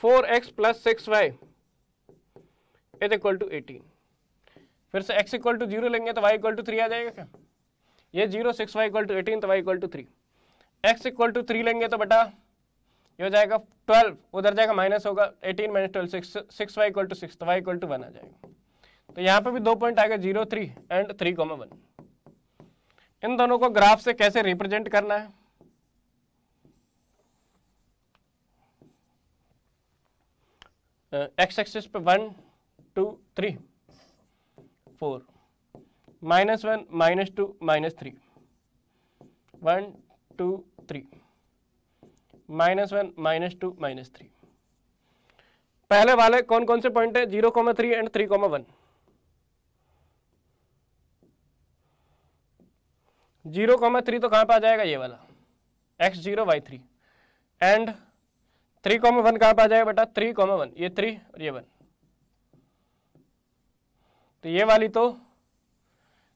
four x plus six y is equal to eighteen फिर से एक्स इक्वल टू जीरो लेंगे तो वाई इक्वल टू थ्री आ जाएगा क्या ये zero six y equal to eighteen तो y equal to three x equal to three लेंगे तो बेटा ये हो जाएगा ट्वेल्व उधर जाएगा माइनस होगा eighteen minus twelve six six y equal to six तो वाई इक्वल टू वन आ जाएगा तो यहाँ पे भी दो पॉइंट आएगा zero three and three comma one इन दोनों को ग्राफ से कैसे रिप्रेजेंट करना है एक्स एक्सिस पे one two three four minus one minus two minus three one two three minus one minus two minus three पहले वाले कौन कौन से पॉइंट है zero comma three and three comma one zero comma three तो कहां पर आ जाएगा ये वाला x zero y three and three comma one कहां पे आ जाएगा बेटा थ्री कॉमा वन ये थ्री और ये वन तो ये वाली तो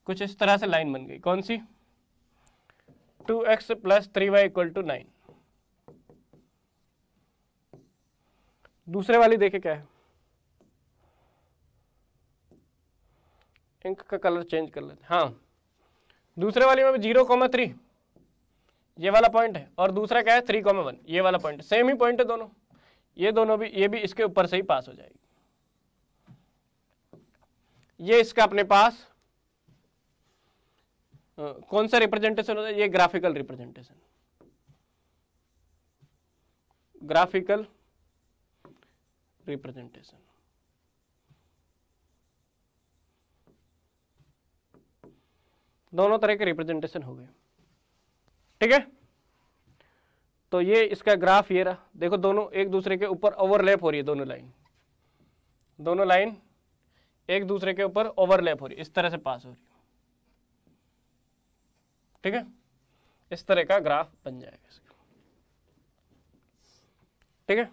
कुछ इस तरह से लाइन बन गई कौन सी two x plus three y equal to nine दूसरे वाली देखे क्या है इंक का कलर चेंज कर लेते हाँ दूसरे वाली में जीरो कॉमा थ्री ये वाला पॉइंट है और दूसरा क्या है थ्री कॉमा वन ये वाला पॉइंट सेम ही पॉइंट है दोनों ये दोनों भी ये भी इसके ऊपर से ही पास हो जाएगी ये इसका अपने पास कौन सा रिप्रेजेंटेशन होता है ये ग्राफिकल रिप्रेजेंटेशन ग्राफिकल रिप्रेजेंटेशन दोनों तरह के रिप्रेजेंटेशन हो गए ठीक है तो ये इसका ग्राफ ये रहा देखो दोनों एक दूसरे के ऊपर ओवरलैप हो रही है दोनों लाइन दोनों लाइन एक दूसरे के ऊपर ओवरलैप हो रही है इस तरह से पास हो रही है ठीक है इस तरह का ग्राफ बन जाएगा इसका ठीक है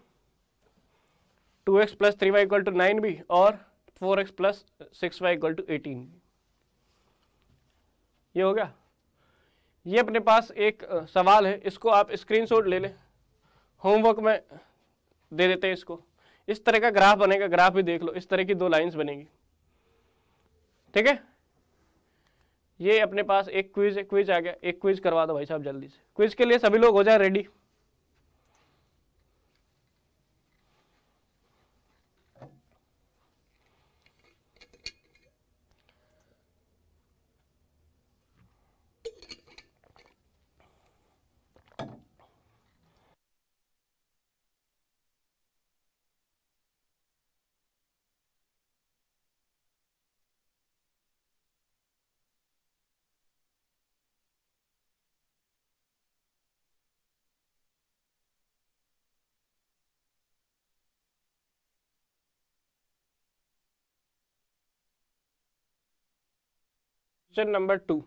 two x plus three y equal to nine भी और four x plus six y equal to eighteen ये हो गया ये अपने पास एक सवाल है इसको आप स्क्रीनशॉट ले लें होमवर्क में दे देते हैं इसको इस तरह का ग्राफ बनेगा ग्राफ भी देख लो इस तरह की दो लाइंस बनेगी ठीक है ये अपने पास एक क्विज क्विज आ गया एक क्विज करवा दो भाई साहब जल्दी से क्विज के लिए सभी लोग हो जाए ready Question number 2.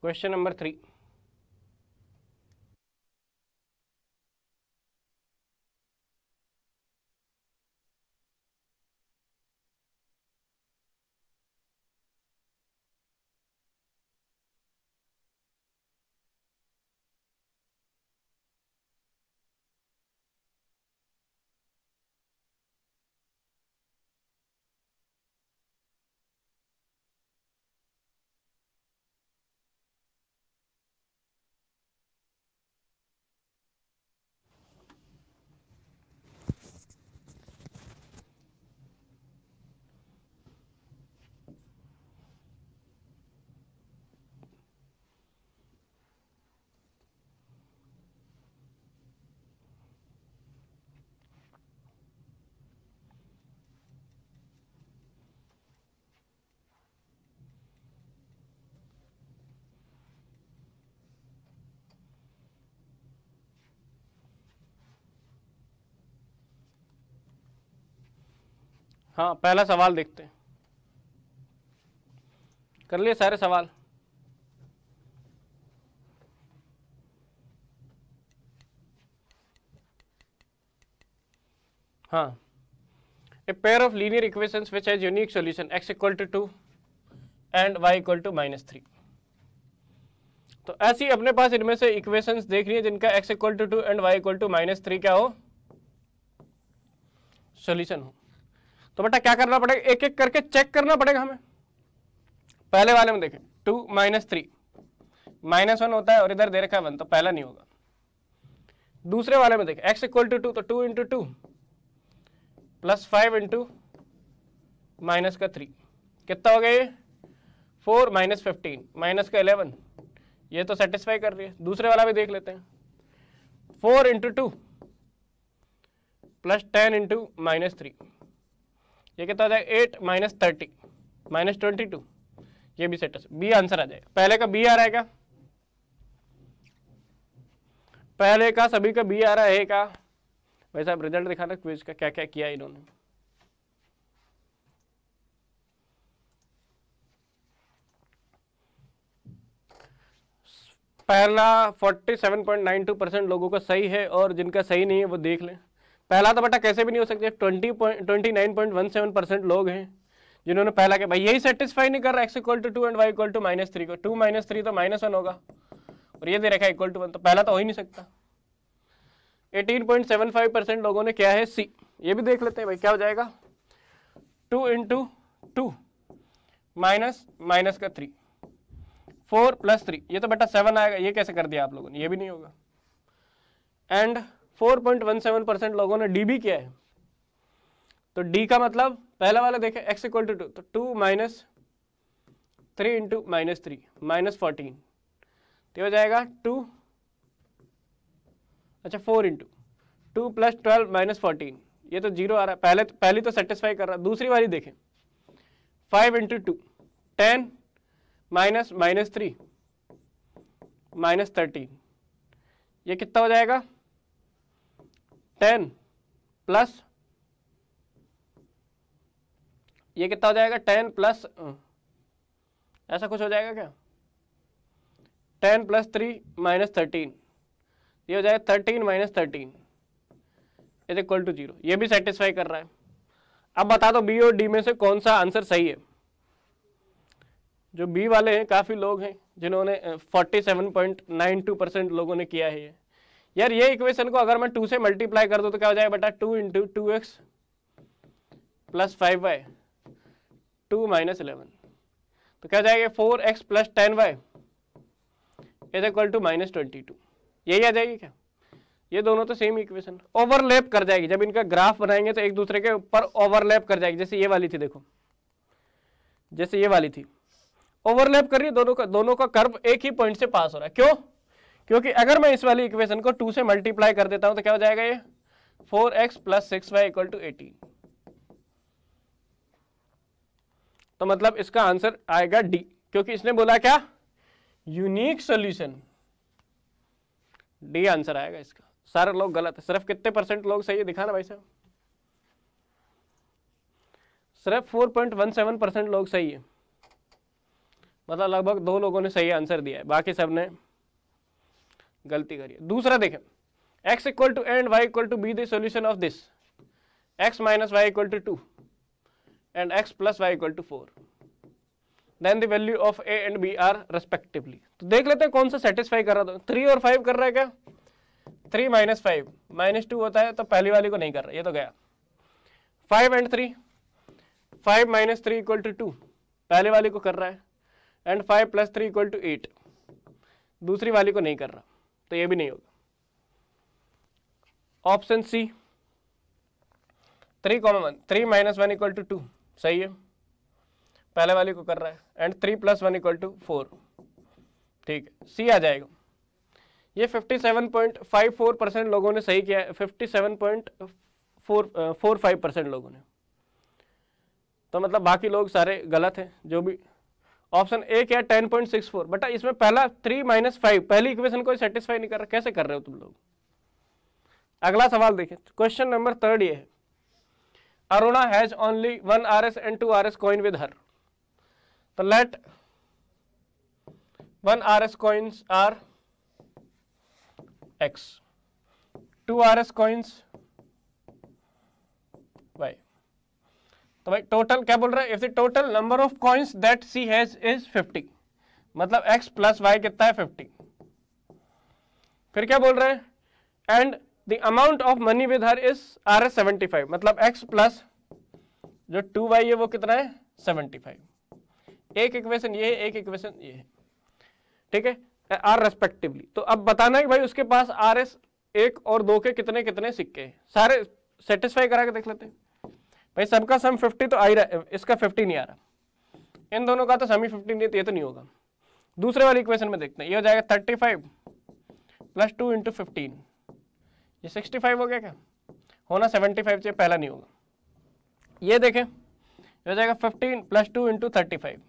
Question number 3. हाँ पहला सवाल देखते हैं कर लिए सारे सवाल हाँ a pair of linear equations which has unique solution x equal to two and y equal to minus three तो ऐसी अपने पास इनमें से इक्वेशंस देख रही है जिनका x equal to two and y equal to minus three क्या हो सॉल्यूशन हो तो बेटा क्या करना पड़ेगा एक एक करके चेक करना पड़ेगा हमें पहले वाले में देखें two minus three minus one होता है और इधर दे रखा है वन तो पहला नहीं होगा दूसरे वाले में देखें एक्स इक्वल टू टू तो two into two plus five into minus का थ्री कितना हो गया ये फोर माइनस फिफ्टीन माइनस का एलेवन ये तो सेटिस्फाई कर रही है दूसरे वाला भी देख लेते हैं four into two plus ten into minus three ये कितना आ जाएगा eight minus thirty minus twenty two ये भी सेट बी आंसर आ जाएगा पहले का बी आ रहा है क्या पहले का सभी का बी आ रहा है क्या भाई आप रिजल्ट दिखाना क्विज का क्या क्या किया इन्होंने पहला 47.92 परसेंट लोगों का सही है और जिनका सही नहीं है वो देख लें पहला तो बेटा कैसे भी नहीं हो सकते twenty twenty nine point one seven percent लोग हैं जिन्होंने पहला के भाई यही सेटिस्फाई नहीं कर रहा x equal to two and y equal to minus three को टू माइनस थ्री तो माइनस वन होगा और ये दे रखा है इक्वल टू वन तो पहला तो हो ही नहीं सकता eighteen point seven five percent लोगों ने क्या है सी ये भी देख लेते हैं भाई क्या हो जाएगा two into two minus minus का थ्री फोर प्लस थ्री ये तो बेटा सेवन आएगा ये कैसे कर दिया आप लोगों ने ये भी नहीं होगा एंड 4.17 परसेंट लोगों ने डी भी किया है तो डी का मतलब पहला वाला देखें एक्स इक्वल टू टू तो two minus three into minus three minus fourteen तो हो जाएगा टू अच्छा four into two plus twelve minus fourteen ये तो जीरो आ रहा है पहले पहली तो सेटिस्फाई कर रहा है दूसरी वाली देखें five into two ten minus minus three minus thirteen ये कितना हो जाएगा टेन प्लस ये कितना हो जाएगा टेन प्लस ऐसा कुछ हो जाएगा क्या ten plus three minus thirteen ये हो जाएगा thirteen minus thirteen is equal to zero ये भी सेटिस्फाई कर रहा है अब बता दो बी और डी में से कौन सा आंसर सही है जो बी वाले हैं काफ़ी लोग हैं जिन्होंने 47.92 परसेंट लोगों ने किया है ये यार ये इक्वेशन को अगर मैं टू से मल्टीप्लाई कर दू तो क्या हो जाएगा बेटा two into two x plus five y two minus eleven तो क्या हो जाएगा four x plus ten y is equal to minus twenty two यही आ जाएगी क्या ये दोनों तो सेम इक्वेशन ओवरलैप कर जाएगी जब इनका ग्राफ बनाएंगे तो एक दूसरे के ऊपर ओवरलैप कर जाएगी जैसे ये वाली थी देखो जैसे ये वाली थी ओवरलैप कर रही है दोनों का दोनों का कर्व एक ही पॉइंट से पास हो रहा है क्यों क्योंकि अगर मैं इस वाली इक्वेशन को टू से मल्टीप्लाई कर देता हूं तो क्या हो जाएगा ये four x plus six y equal to eighteen तो मतलब इसका आंसर आएगा डी क्योंकि इसने बोला क्या यूनिक सॉल्यूशन डी आंसर आएगा इसका सारे लोग गलत है सिर्फ कितने परसेंट लोग सही है दिखाना भाई साहब सिर्फ four point one seven percent लोग सही है मतलब लगभग दो लोगों ने सही आंसर दिया है बाकी सब ने गलती करिए दूसरा देखें x equal to and y equal to b solution of this x minus y equal to two and x plus y equal to four then the value of a and b are respectively तो देख लेते हैं कौन सा satisfy कर रहा था three और फाइव कर रहा है क्या three minus five minus two होता है तो पहली वाली को नहीं कर रहा ये तो गया five and three five minus three equal to two पहले वाली को कर रहा है and five plus three equal to eight दूसरी वाली को नहीं कर रहा तो ये भी नहीं होगा option c three comma one three minus one equal to two सही है पहले वाले को कर रहा है and three plus one equal to four ठीक है सी आ जाएगा ये 57.54 परसेंट लोगों ने सही किया है 57.45 परसेंट uh, लोगों ने तो मतलब बाकी लोग सारे गलत हैं जो भी ऑप्शन ए क्या टेन पॉइंट सिक्स फोर बटा इसमें पहला थ्री माइनस फाइव पहली इक्वेशन को सेटिस्फाई नहीं कर रहा कैसे कर रहे हो तुम लोग अगला सवाल देखे क्वेश्चन नंबर थर्ड ये है Aruna has only one R S and two R S coin with her तो let one R S coins are x two R S coins तो भाई टोटल क्या बोल रहा है if the total number of coins that she has is 50 मतलब x plus Y कितना है 50 फिर क्या बोल रहा है and the amount of money with her is R S seventy मतलब x प्लस जो 2y है वो कितना है 75 एक इक्वेशन ये है एक इक्वेशन ये है ठीक है आर रेस्पेक्टिवली तो अब बताना है भाई उसके पास आर एस एक और दो के कितने कितने सिक्के सारे सेटिस्फाई करा के देख लेते हैं भाई सबका सम फिफ्टी तो आ ही रहा है इसका फिफ्टी नहीं आ रहा इन दोनों का तो सम ही फिफ्टी नहीं तो ये तो नहीं होगा दूसरे वाली इक्वेशन में देखते हैं ये हो जाएगा thirty five plus two into fifteen ये सिक्सटी फाइव हो गया क्या होना सेवेंटी फाइव चाहिए पहला नहीं होगा ये देखें ये हो जाएगा fifteen plus two into thirty five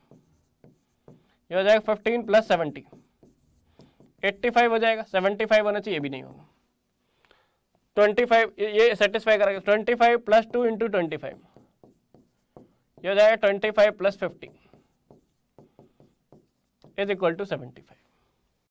ये हो जाएगा fifteen plus seventy eighty five हो जाएगा सेवेंटी फाइव होना चाहिए ये भी नहीं होगा ट्वेंटी फाइव ये सेटिस्फाई करेगा twenty five plus two into twenty five ये हो जाएगा twenty five plus fifty is equal to seventy five